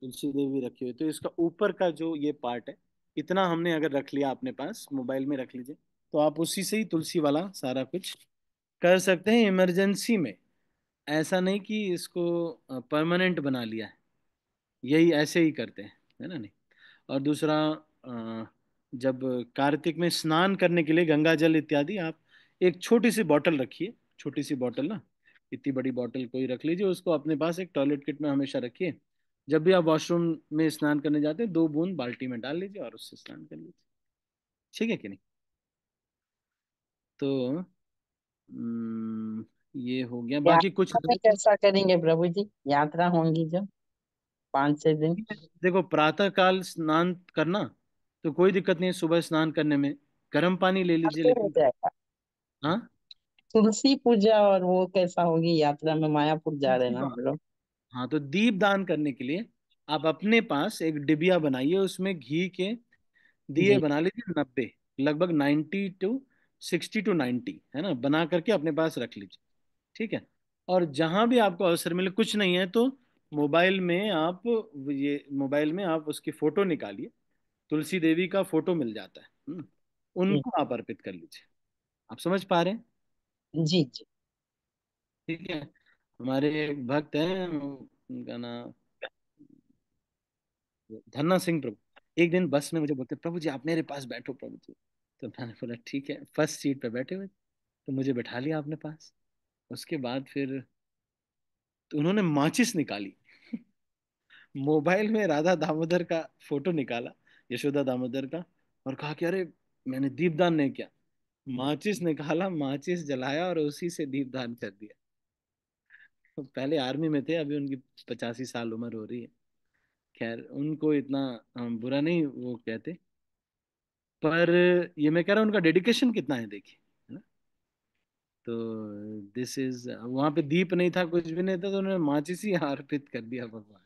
तुलसी देवी रखी हुई तो इसका ऊपर का जो ये पार्ट है इतना हमने अगर रख लिया अपने पास मोबाइल में रख लीजिए तो आप उसी से ही तुलसी वाला सारा कुछ कर सकते हैं इमरजेंसी में ऐसा नहीं कि इसको परमानेंट बना लिया है यही ऐसे ही करते हैं है ना नहीं और दूसरा जब कार्तिक में स्नान करने के लिए गंगा जल इत्यादि आप एक छोटी सी बॉटल रखिए छोटी सी बॉटल ना इतनी बड़ी बॉटल कोई रख लीजिए उसको अपने पास एक टॉयलेट किट में हमेशा रखिए जब भी आप वॉशरूम में स्नान करने जाते हैं दो बूंद बाल्टी में डाल लीजिए और उससे स्नान कर लीजिए ठीक है कि नहीं तो ये हो गया बाकी कुछ कैसा करेंगे प्रभु जी यात्रा होंगी जब पांच छह दिन देखो प्रातः काल स्नान करना तो कोई दिक्कत नहीं सुबह स्नान करने में गर्म पानी ले लीजिए लेकिन हाँ तुलसी पूजा और वो कैसा होगी यात्रा में मायापुर जा रहे हैं हम लोग हाँ तो दीप दान करने के लिए आप अपने पास एक डिबिया बनाइए उसमें घी के दिए बना लीजिए नब्बे लगभग ninety two sixty two ninety है ना बना करके अपने पास रख लीजिए ठीक है और जहाँ भी आपको अवसर मिले कुछ नहीं है तो मोबाइल में आप ये मोबाइल में आप उसकी फोटो निकालिए तुलसी देवी का फोटो मिल जाता है हम्म, उनको आप अर्पित कर लीजिए आप समझ पा रहे हैं जी जी ठीक है हमारे एक भक्त हैं उनका नाम धन्ना सिंह प्रभु एक दिन बस में मुझे बोलते प्रभु जी आप मेरे पास बैठो प्रभु जी तो मैंने बोला ठीक है फर्स्ट सीट पर बैठे हुए तो मुझे बैठा लिया आपने पास उसके बाद फिर तो उन्होंने माचिस निकाली मोबाइल में राधा दामोदर का फोटो निकाला यशोदा दामोदर का और कहा कि अरे मैंने दीपदान नहीं किया माचिस निकाला माचिस जलाया और उसी से दीपदान कर दिया पहले आर्मी में थे अभी उनकी पचासी साल उम्र हो रही है खैर उनको इतना बुरा नहीं वो कहते पर ये मैं कह रहा हूँ उनका डेडिकेशन कितना है देखिए है ना तो दिस इज वहां पे दीप नहीं था कुछ भी नहीं था तो उन्होंने माचिस ही अर्पित कर दिया भगवान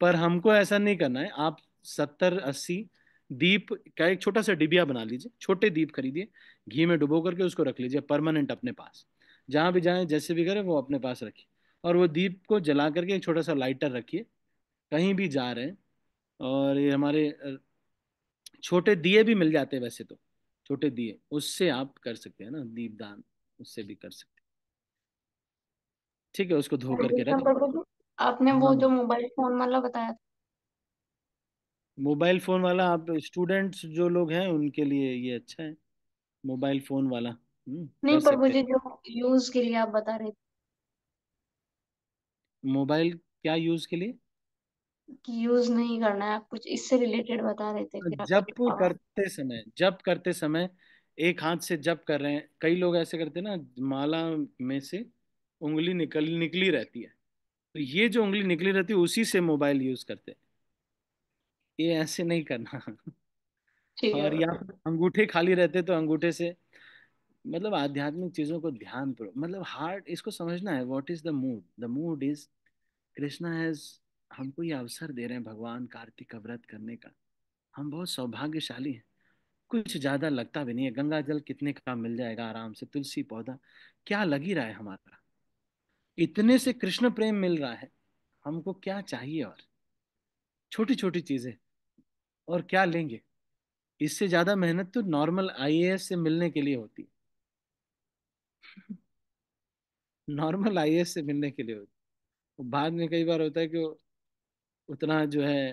पर हमको ऐसा नहीं करना है आप सत्तर अस्सी दीप का एक छोटा सा डिबिया बना लीजिए छोटे दीप खरीदिए घी में डुबो करके उसको रख लीजिए परमानेंट अपने पास जहाँ भी जाएँ जैसे भी करें वो अपने पास रखिए और वो दीप को जला करके एक छोटा सा लाइटर रखिए कहीं भी जा रहे हैं और ये हमारे छोटे दिए भी मिल जाते हैं वैसे तो छोटे दिए उससे आप कर सकते हैं ना दीपदान उससे भी कर सकते हैं ठीक है उसको धो करके रख आपने वो हाँ, हाँ। जो मोबाइल फोन वाला बताया मोबाइल फोन वाला आप स्टूडेंट्स जो लोग हैं उनके लिए ये अच्छा है मोबाइल फोन वाला हम्म, नहीं कर पर सकते मुझे हैं जो यूज के लिए आप बता रहे थे मोबाइल क्या यूज के लिए कि यूज नहीं करना है आप कुछ इससे रिलेटेड बता रहे थे कि जप क्या- करते समय जप करते समय एक हाथ से जप कर रहे हैं कई लोग ऐसे करते हैं ना माला में से उंगली निकल निकली रहती है तो ये जो उंगली निकली रहती है उसी से मोबाइल यूज करते हैं ये ऐसे नहीं करना और या अंगूठे खाली रहते तो अंगूठे से मतलब आध्यात्मिक चीज़ों को ध्यान पूर्व मतलब हार्ट इसको समझना है what is the mood the mood is Krishna has हमको ये अवसर दे रहे हैं भगवान कार्तिक का व्रत करने का हम बहुत सौभाग्यशाली हैं कुछ ज़्यादा लगता भी नहीं है गंगा जल कितने का मिल जाएगा आराम से तुलसी पौधा क्या लग ही रहा है हमारा इतने से कृष्ण प्रेम मिल रहा है हमको क्या चाहिए और छोटी छोटी चीज़ें और क्या लेंगे इससे ज़्यादा मेहनत तो नॉर्मल आई से मिलने के लिए होती है नॉर्मल आई से मिलने के लिए होती बाद में कई बार होता है कि उतना जो है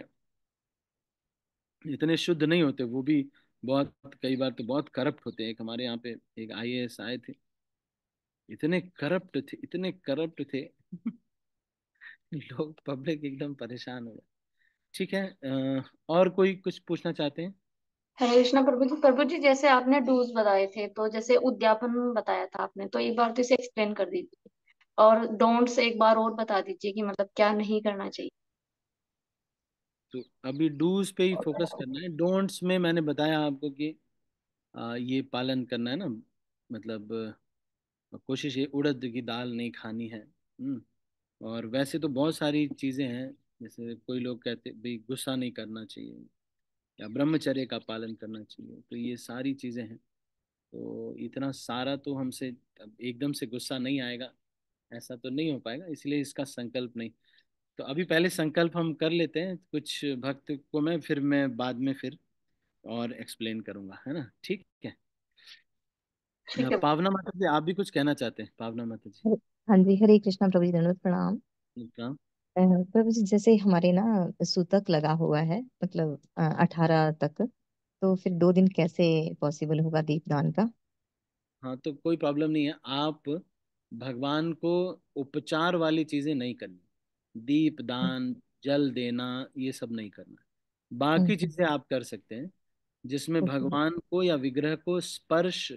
इतने शुद्ध नहीं होते वो भी बहुत कई बार तो बहुत करप्ट होते हैं एक हमारे यहाँ पे एक आई आए थे इतने करप्ट थे इतने करप्ट थे लोग पब्लिक एकदम परेशान हो गए ठीक है और कोई कुछ पूछना चाहते हैं हरे कृष्णा प्रभु जी प्रभु जी जैसे आपने डूज बताए थे तो जैसे उद्यापन बताया था आपने तो एक बार तो इसे एक्सप्लेन कर दीजिए और डोंट से एक बार और बता दीजिए कि मतलब क्या नहीं करना चाहिए तो अभी डूज पे ही फोकस करना है डोंट्स में मैंने बताया आपको कि आ, ये पालन करना है ना मतलब कोशिश ये उड़द की दाल नहीं खानी है हम्म, और वैसे तो बहुत सारी चीज़ें हैं जैसे कोई लोग कहते भाई गुस्सा नहीं करना चाहिए या ब्रह्मचर्य का पालन करना चाहिए तो ये सारी चीज़ें हैं तो इतना सारा तो हमसे एकदम से गुस्सा नहीं आएगा ऐसा तो नहीं हो पाएगा इसलिए इसका संकल्प नहीं तो अभी पहले संकल्प हम कर लेते हैं कुछ भक्त को मैं फिर मैं बाद में फिर और एक्सप्लेन करूँगा है ना ठीक है पावना माता जी आप भी कुछ कहना चाहते हैं पावना माता जी हाँ जी हरे कृष्णा प्रभु जी धन्यवाद प्रणाम प्रणाम प्रभु जी जैसे हमारे ना सूतक लगा हुआ है मतलब अठारह तक तो फिर दो दिन कैसे पॉसिबल होगा दीपदान का हाँ तो कोई प्रॉब्लम नहीं है आप भगवान को उपचार वाली चीजें नहीं करनी हाँ। दीप दान जल देना ये सब नहीं करना बाकी हम्म। चीजें आप कर सकते हैं जिसमें भगवान को या विग्रह को स्पर्श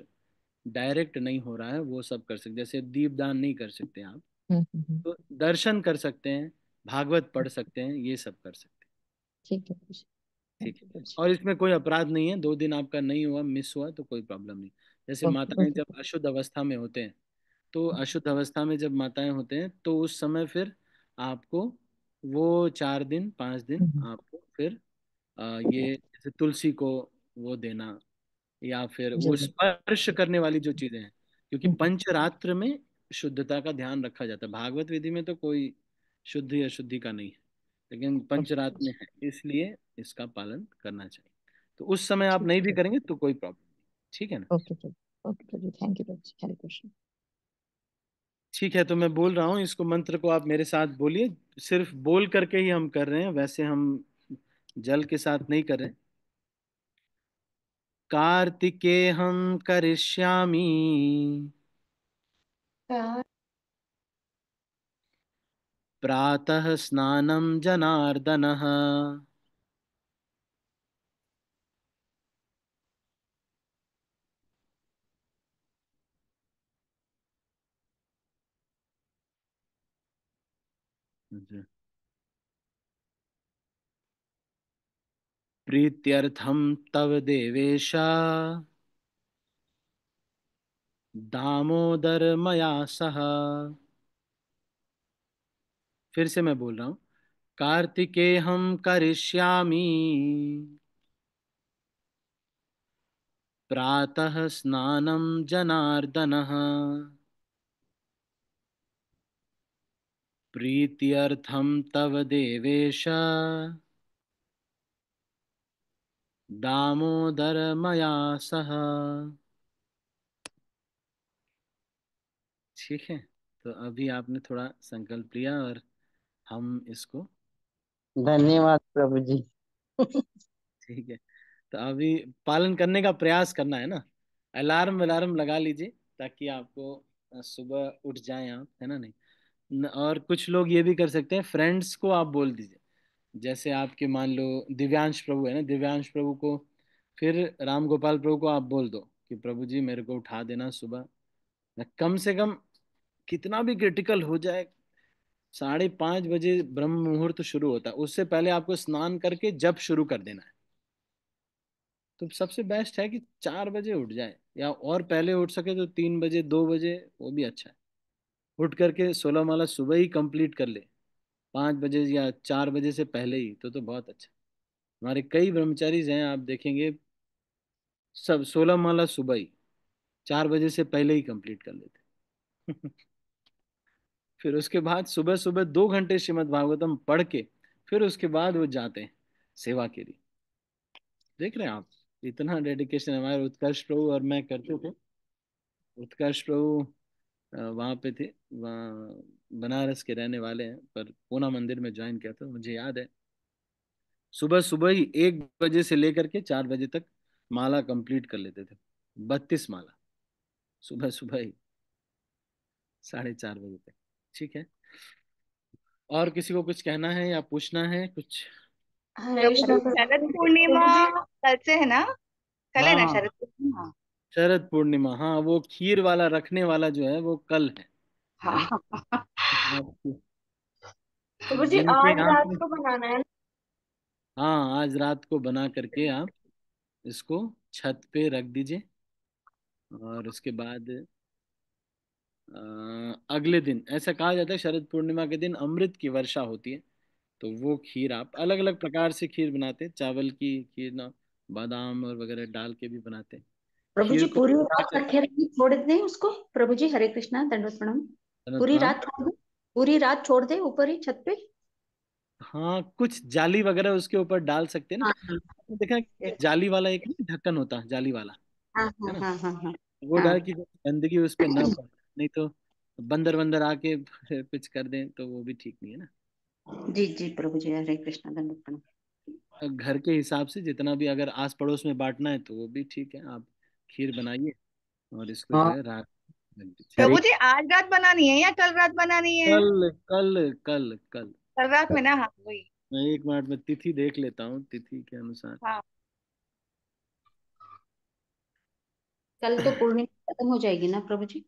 डायरेक्ट नहीं हो रहा है वो सब कर सकते जैसे दीप दान नहीं कर सकते आप हम्म, हम्म, तो दर्शन कर सकते हैं भागवत पढ़ सकते हैं ये सब कर सकते हैं ठीक है ठीक है और इसमें कोई अपराध नहीं है दो दिन आपका नहीं हुआ मिस हुआ तो कोई प्रॉब्लम नहीं जैसे माताएं जब अशुद्ध अवस्था में होते हैं तो हाँ। अशुद्ध अवस्था में जब माताएं होते हैं तो उस समय फिर आपको वो चार दिन पांच दिन हम्म। आपको फिर आ, ये जैसे तुलसी को वो देना या फिर वो स्पर्श करने वाली जो चीजें हैं क्योंकि हम्म। पंचरात्र में शुद्धता का ध्यान रखा जाता है भागवत विधि में तो कोई शुद्ध या शुद्धि का नहीं है लेकिन पंचरात में है इसलिए इसका पालन करना चाहिए तो उस समय आप नहीं भी करेंगे तो कोई प्रॉब्लम ठीक है ना okay okay thank you Hare Krishna ठीक है तो मैं बोल रहा हूँ इसको मंत्र को आप मेरे साथ बोलिए सिर्फ बोल करके ही हम कर रहे हैं वैसे हम जल के साथ नहीं कर रहे कार्तिके हम करिष्यामि प्रातः स्नानं जनार्दनः प्रीत्यर्थं तव देवेश दामोदर मया सह फिर से मैं बोल रहा हूँ कार्तिके हम करिष्यामी प्रातः स्नानम जनार्दन प्रीत्यर्थम तव देवेश दामोदर मया सह ठीक है तो अभी आपने थोड़ा संकल्प लिया और हम इसको धन्यवाद प्रभु जी ठीक है तो अभी पालन करने का प्रयास करना है ना अलार्म अलार्म लगा लीजिए ताकि आपको सुबह उठ जाए आप है ना नहीं और कुछ लोग ये भी कर सकते हैं फ्रेंड्स को आप बोल दीजिए जैसे आपके मान लो दिव्यांश प्रभु है ना दिव्यांश प्रभु को फिर राम गोपाल प्रभु को आप बोल दो कि प्रभु जी मेरे को उठा देना सुबह कम से कम कितना भी क्रिटिकल हो जाए साढ़े पाँच बजे ब्रह्म मुहूर्त शुरू होता है उससे पहले आपको स्नान करके जब शुरू कर देना है तो सबसे बेस्ट है कि चार बजे उठ जाए या और पहले उठ सके तो तीन बजे दो बजे वो भी अच्छा है उठ करके सोलह माला सुबह ही कंप्लीट कर ले पाँच बजे या चार बजे से पहले ही तो तो बहुत अच्छा हमारे कई ब्रह्मचारीज हैं आप देखेंगे सब सोलह माला सुबह ही चार बजे से पहले ही कंप्लीट कर लेते फिर उसके बाद सुबह सुबह दो घंटे श्रीमद भागवतम पढ़ के फिर उसके बाद वो जाते हैं सेवा के लिए देख रहे हैं आप इतना डेडिकेशन हमारे उत्कर्ष प्रभु और मैं करते थे उत्कर्ष प्रभु वहाँ पे थे वहाँ बनारस के रहने वाले हैं पर पूना मंदिर में ज्वाइन किया था मुझे याद है सुबह सुबह ही एक बजे से लेकर के चार बजे तक माला कंप्लीट कर लेते थे बत्तीस माला सुबह सुबह ही साढ़े चार बजे तक ठीक है और किसी को कुछ कहना है या पूछना है कुछ हाँ, शरद पूर्णिमा कल से है ना कल है ना हाँ। शरद पूर्णिमा शरद पूर्णिमा हाँ वो खीर वाला रखने वाला जो है वो कल है हाँ। तो है हाँ आज रात को बना करके आप इसको छत पे रख दीजिए और उसके बाद अगले दिन ऐसा कहा जाता है शरद पूर्णिमा के दिन अमृत की वर्षा होती है तो वो खीर आप अलग अलग प्रकार से खीर बनाते हैं चावल की खीर ना बादाम और वगैरह डाल के भी बनाते हैं प्रभु जी पूरी रात छोड़ दे उसको प्रभु जी हरे कृष्णा दंडवत प्रणाम पूरी रात पूरी रात छोड़ दे ऊपर ही छत पे हाँ कुछ जाली वगैरह उसके ऊपर डाल सकते हैं ना हाँ, देखा जाली वाला एक ढक्कन होता है जाली वाला हाँ, हाँ, हाँ, हाँ, वो डाल की गंदगी उस पर ना पड़े नहीं तो बंदर बंदर आके कुछ कर दें तो वो भी ठीक नहीं है ना जी जी प्रभु जी हरे कृष्णा धन्यवाद तो घर के हिसाब से जितना भी अगर आस पड़ोस में बांटना है तो वो भी ठीक है आप खीर बनाइए और इसको हाँ। रात प्रभु जी आज रात बनानी है या कल रात बनानी है कल कल कल कल कल रात में ना हाँ वही मैं एक मिनट में तिथि देख लेता हूँ तिथि के अनुसार हाँ। कल तो पूर्णिमा खत्म हो जाएगी ना प्रभु जी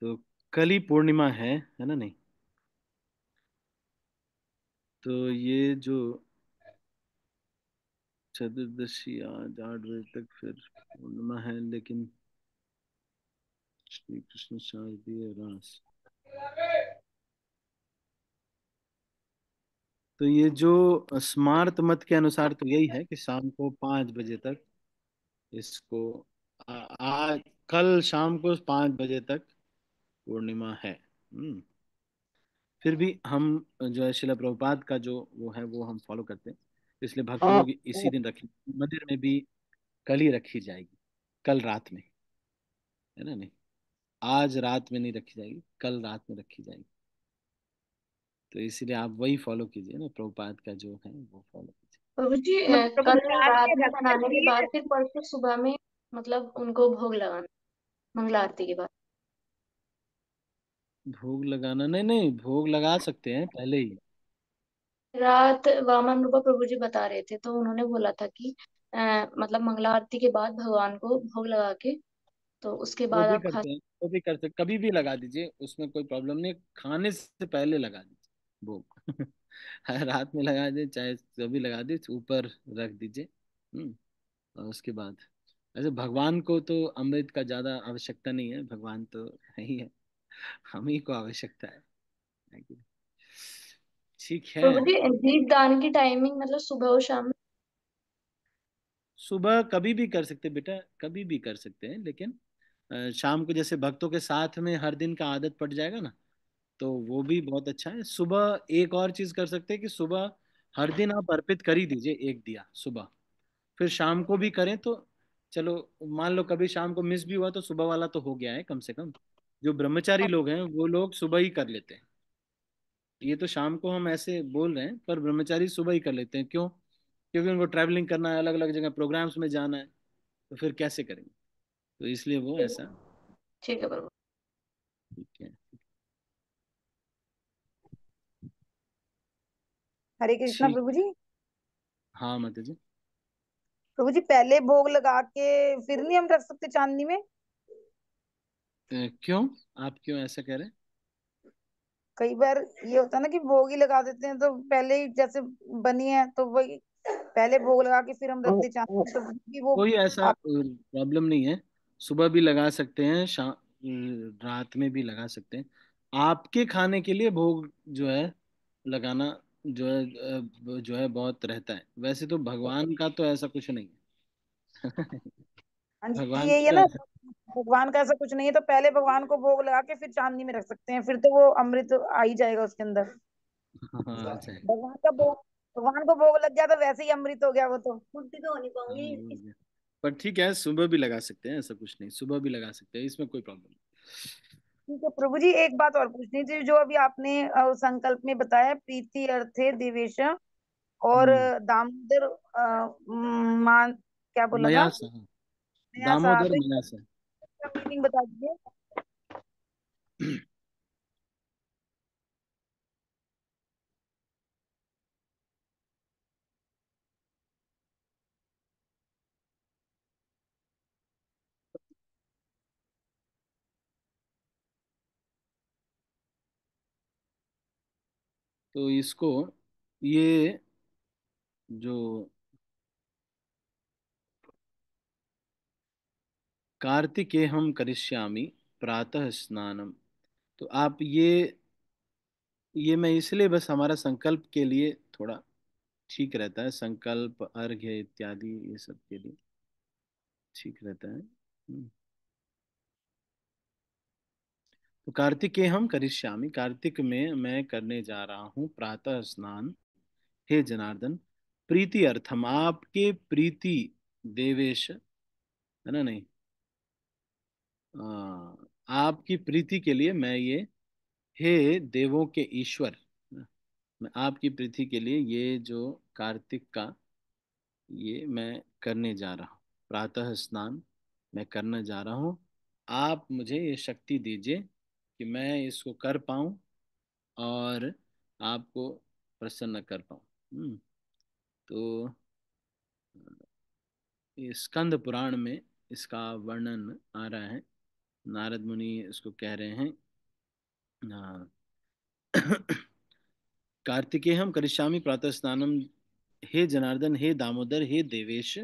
तो कल ही पूर्णिमा है है ना नहीं तो ये जो चतुर्दशी आज आठ बजे तक फिर पूर्णिमा है लेकिन श्री कृष्ण शारदीय रास तो ये जो स्मार्ट मत के अनुसार तो यही है कि शाम को पांच बजे तक इसको आज कल शाम को पांच बजे तक पूर्णिमा है हम्म। फिर भी हम जो है शिला प्रभुपाद का जो वो है वो हम फॉलो करते हैं इसलिए भक्त हाँ, लोग तो इसी दिन रखी मंदिर में भी कल ही रखी जाएगी कल रात में है ना नहीं आज रात में नहीं रखी जाएगी कल रात में रखी जाएगी तो इसीलिए आप वही फॉलो कीजिए ना प्रभुपाद का जो है वो फॉलो कीजिए तो कल रात सुबह में मतलब उनको भोग लगाना मंगला आरती के बाद भोग लगाना नहीं नहीं भोग लगा सकते हैं पहले ही रात वामन रूपा प्रभु जी बता रहे थे तो उन्होंने बोला था कि आ, मतलब मंगला आरती के बाद भगवान को भोग लगा के तो उसके बाद आप खा वो भी कर सकते कभी भी लगा दीजिए उसमें कोई प्रॉब्लम नहीं खाने से पहले लगा दीजिए भोग रात में लगा दे चाहे कभी लगा दे तो ऊपर रख दीजिए हम्म, और उसके बाद ऐसे भगवान को तो अमृत का ज्यादा आवश्यकता नहीं है भगवान तो है ही है हम ही को आवश्यकता है ठीक है तो दान की टाइमिंग मतलब सुबह और शाम सुबह कभी भी कर सकते बेटा कभी भी कर सकते हैं लेकिन शाम को जैसे भक्तों के साथ में हर दिन का आदत पड़ जाएगा ना तो वो भी बहुत अच्छा है सुबह एक और चीज कर सकते हैं कि सुबह हर दिन आप अर्पित कर ही दीजिए एक दिया सुबह फिर शाम को भी करें तो चलो मान लो कभी शाम को मिस भी हुआ तो सुबह वाला तो हो गया है कम से कम जो ब्रह्मचारी हाँ। लोग हैं वो लोग सुबह ही कर लेते हैं ये तो शाम को हम ऐसे बोल रहे हैं पर ब्रह्मचारी सुबह ही कर लेते हैं क्यों क्योंकि उनको ट्रैवलिंग करना है अलग अलग जगह प्रोग्राम्स में जाना है तो फिर कैसे करेंगे तो इसलिए वो ऐसा ठीक है ठीक है हरे कृष्णा प्रभु जी हाँ माता जी प्रभु जी पहले भोग लगा के फिर नहीं हम रख सकते चांदनी में क्यों आप क्यों ऐसा कह रहे कई बार ये होता है ना कि भोग ही लगा देते हैं तो पहले ही जैसे बनी है तो वही पहले भोग लगा के फिर हम रखते चाहते तो वो कोई ऐसा प्रॉब्लम नहीं है सुबह भी लगा सकते हैं शाम रात में भी लगा सकते हैं आपके खाने के लिए भोग जो है लगाना जो है जो है बहुत रहता है वैसे तो भगवान का तो ऐसा कुछ नहीं है हाँ भगवान ये, ये ना भगवान का ऐसा कुछ नहीं है तो पहले भगवान को भोग लगा के फिर चांदनी में रख सकते हैं फिर तो वो अमृत आ ही जाएगा उसके अंदर हाँ, भगवान का भोग भगवान को भोग लग गया तो वैसे ही अमृत हो गया वो तो मुक्ति तो होनी पाऊंगी हाँ, पर ठीक है सुबह भी लगा सकते हैं ऐसा कुछ नहीं सुबह भी लगा सकते हैं इसमें कोई प्रॉब्लम नहीं ठीक है प्रभु जी एक बात और पूछनी थी जो अभी आपने संकल्प में बताया प्रीति अर्थे दिवेश और हम्म। दामोदर मान क्या बोला हाँ। दामोदर का मीनिंग बता दीजिए तो इसको ये जो कार्तिके हम करिष्यामी प्रातः स्नानम तो आप ये ये मैं इसलिए बस हमारा संकल्प के लिए थोड़ा ठीक रहता है संकल्प अर्घ्य इत्यादि ये सब के लिए ठीक रहता है हम्म। तो कार्तिके हम करिष्यामी कार्तिक में मैं करने जा रहा हूँ प्रातः स्नान हे जनार्दन प्रीति अर्थम आपके प्रीति देवेश है ना नहीं हाँ, आपकी प्रीति के लिए मैं ये हे देवों के ईश्वर मैं आपकी प्रीति के लिए ये जो कार्तिक का ये मैं करने जा रहा हूँ प्रातः स्नान मैं करने जा रहा हूँ आप मुझे ये शक्ति दीजिए कि मैं इसको कर पाऊँ और आपको प्रसन्न कर पाऊँ हम्म, तो स्कंद पुराण में इसका वर्णन आ रहा है नारद मुनि इसको कह रहे हैं कार्तिके हम करिष्यामी प्रातः स्नानम हे जनार्दन हे दामोदर हे Devesh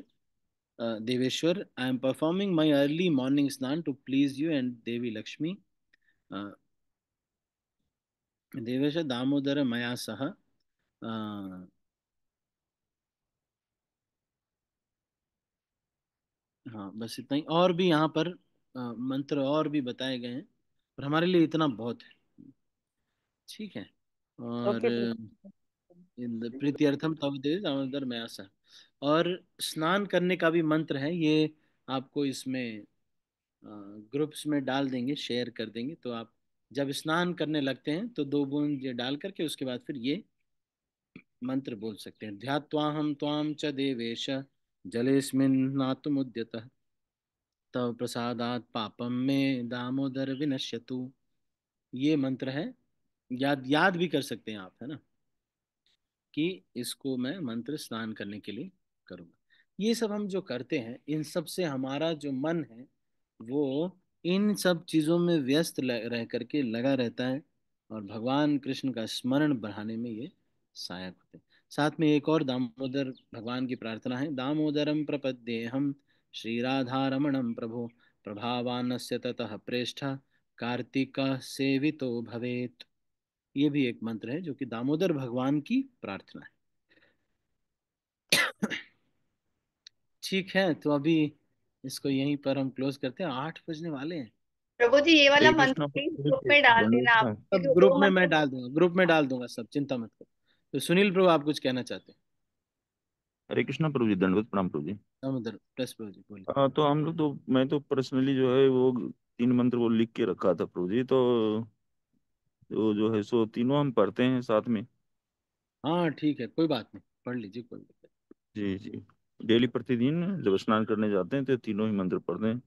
Deveshwar I am performing my early morning snan to please you and Devi Lakshmi Devesh Damodar मया सह हाँ बस इतना ही और भी यहाँ पर मंत्र और भी बताए गए हैं पर हमारे लिए इतना बहुत है ठीक है और प्रीति अर्थम मयासा और स्नान करने का भी मंत्र है ये आपको इसमें ग्रुप्स में डाल देंगे शेयर कर देंगे तो आप जब स्नान करने लगते हैं तो दो बूंद ये डाल करके उसके बाद फिर ये मंत्र बोल सकते हैं ध्यावाहम ताम च देवेश जलेस्मिन नातुमुद्यतः तव प्रसादात पापम में दामोदर विनश्यतु ये मंत्र है याद याद भी कर सकते हैं आप है ना कि इसको मैं मंत्र स्नान करने के लिए करूँगा ये सब हम जो करते हैं इन सब से हमारा जो मन है वो इन सब चीज़ों में व्यस्त रह करके लगा रहता है और भगवान कृष्ण का स्मरण बढ़ाने में ये सहायक होते हैं साथ में एक और दामोदर भगवान की प्रार्थना है दामोदरम प्रपद्ये हम श्रीराधारमणं प्रभो प्रभावानस्य ततः प्रेष्ठ कार्तिक सेवितो भवेत ये भी एक मंत्र है जो कि दामोदर भगवान की प्रार्थना है ठीक है तो अभी इसको यहीं पर हम क्लोज करते हैं आठ बजने वाले हैं प्रभु जी ये वाला मंत्र ग्रुप में डाल देना आप ग्रुप हाँ। में मैं डाल दूंगा ग्रुप में डाल दूंगा सब चिंता मत करो तो सुनील प्रभु आप कुछ कहना चाहते हैं हरे कृष्ण प्रभु जी दंडवत प्रणाम प्रभु जी हाँ तो हम लोग तो मैं तो पर्सनली जो है वो तीन मंत्र वो लिख के रखा था प्रभु जी तो जो जो है सो तीनों हम पढ़ते हैं साथ में हाँ ठीक है कोई बात नहीं पढ़ लीजिए कोई दिक्कत जी जी डेली प्रतिदिन जब स्नान करने जाते हैं तो तीनों ही मंत्र पढ़ते हैं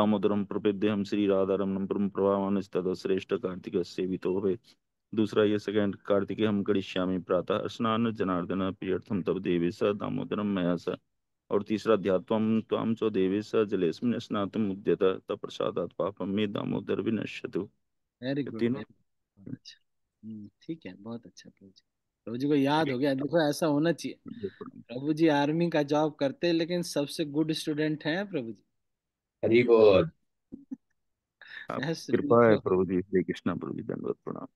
दामोदरम प्रपेद्य हम श्री राधारमणम परम प्रभावान श्रेष्ठ कार्तिक सेवित हो दूसरा ये सेकंड कार्तिके हम गणिश्यामी प्रातः स्नान जनार्दन प्रियम तब देवेश दामोदरम स और तीसरा ताम त्वाम चो स जलेम स्नातम उद्यत तब प्रसादात पापम मे दामोदर भी नश्यतु अच्छा। हम्म, ठीक है बहुत अच्छा प्रभु जी को याद हो गया देखो ऐसा होना चाहिए प्रभु जी आर्मी का जॉब करते हैं लेकिन सबसे गुड स्टूडेंट है प्रभु जी हरी बोल कृपा है तो- प्रभु जी श्री कृष्ण प्रभु जी धन्यवाद प्रणाम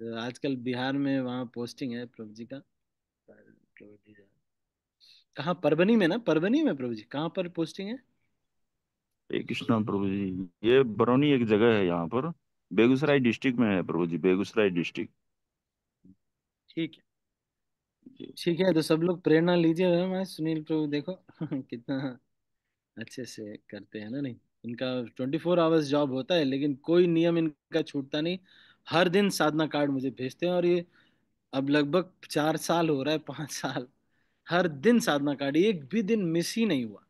तो आजकल बिहार में वहाँ पोस्टिंग है प्रभु जी का प्रभु जी कहाँ परवनी में ना परवनी में प्रभु जी कहाँ पर पोस्टिंग है कृष्णा प्रभु जी ये बरौनी एक जगह है यहाँ पर बेगूसराय डिस्ट्रिक्ट में है प्रभु जी बेगूसराय डिस्ट्रिक्ट ठीक है ठीक है तो सब लोग प्रेरणा लीजिए हमारे सुनील प्रभु देखो कितना अच्छे से करते हैं ना नहीं इनका ट्वेंटी फोर आवर्स जॉब होता है लेकिन कोई नियम इनका छूटता नहीं हर दिन साधना कार्ड मुझे भेजते हैं और ये अब लगभग चार साल हो रहा है पाँच साल हर दिन साधना कार्ड एक भी दिन मिस ही नहीं हुआ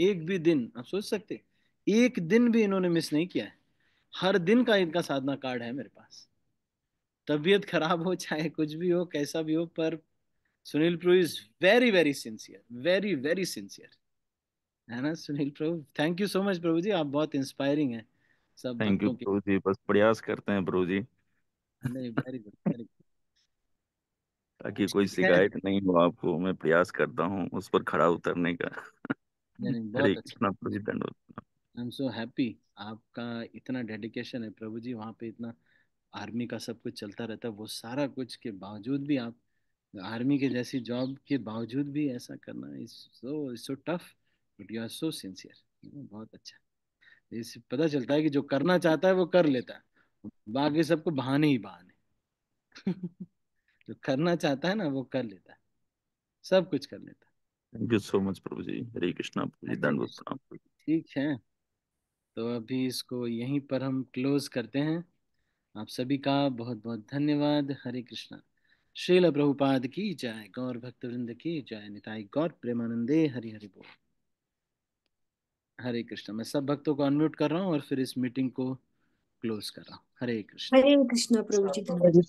एक भी दिन आप सोच सकते एक दिन भी इन्होंने मिस नहीं किया है हर दिन का इनका साधना कार्ड है मेरे पास तबीयत खराब हो चाहे कुछ भी हो कैसा भी हो पर Sunil Prabhu is very very sincere very very sincere है ना Sunil Prabhu thank you so much Prabhu ji आप बहुत इंस्पायरिंग हैं सब थैंक यू प्रभु जी बस प्रयास करते हैं प्रभु जी नहीं वेरी गुड वेरी गुड ताकि अच्छा, कोई शिकायत नहीं हो आपको मैं प्रयास करता हूँ उस पर खड़ा उतरने का हरे कृष्णा प्रभु दंडोत आई एम सो हैप्पी आपका इतना डेडिकेशन है प्रभु जी वहाँ पे इतना आर्मी का सब कुछ चलता रहता है वो सारा कुछ के बावजूद भी आप आर्मी के जैसी जॉब के बावजूद भी ऐसा करना is so is so tough but you are so sincere बहुत अच्छा इससे पता चलता है कि जो करना चाहता है वो कर लेता है बाकी सबको बहाने ही बहाने जो करना चाहता है ना वो कर लेता है सब कुछ कर लेता है thank you so much Prabhu ji Hare Krishna अच्छा, प्रणाम ठीक है तो अभी इसको यहीं पर हम क्लोज करते हैं आप सभी का बहुत बहुत धन्यवाद हरे कृष्णा श्रील प्रभुपाद की जय गौर भक्तवृंद की जय निताई गौर प्रेमानंदे हरि हरि बोल हरे कृष्ण मैं सब भक्तों को अनम्यूट कर रहा हूँ और फिर इस मीटिंग को क्लोज कर रहा हूँ हरे कृष्ण हरे कृष्ण प्रभु जी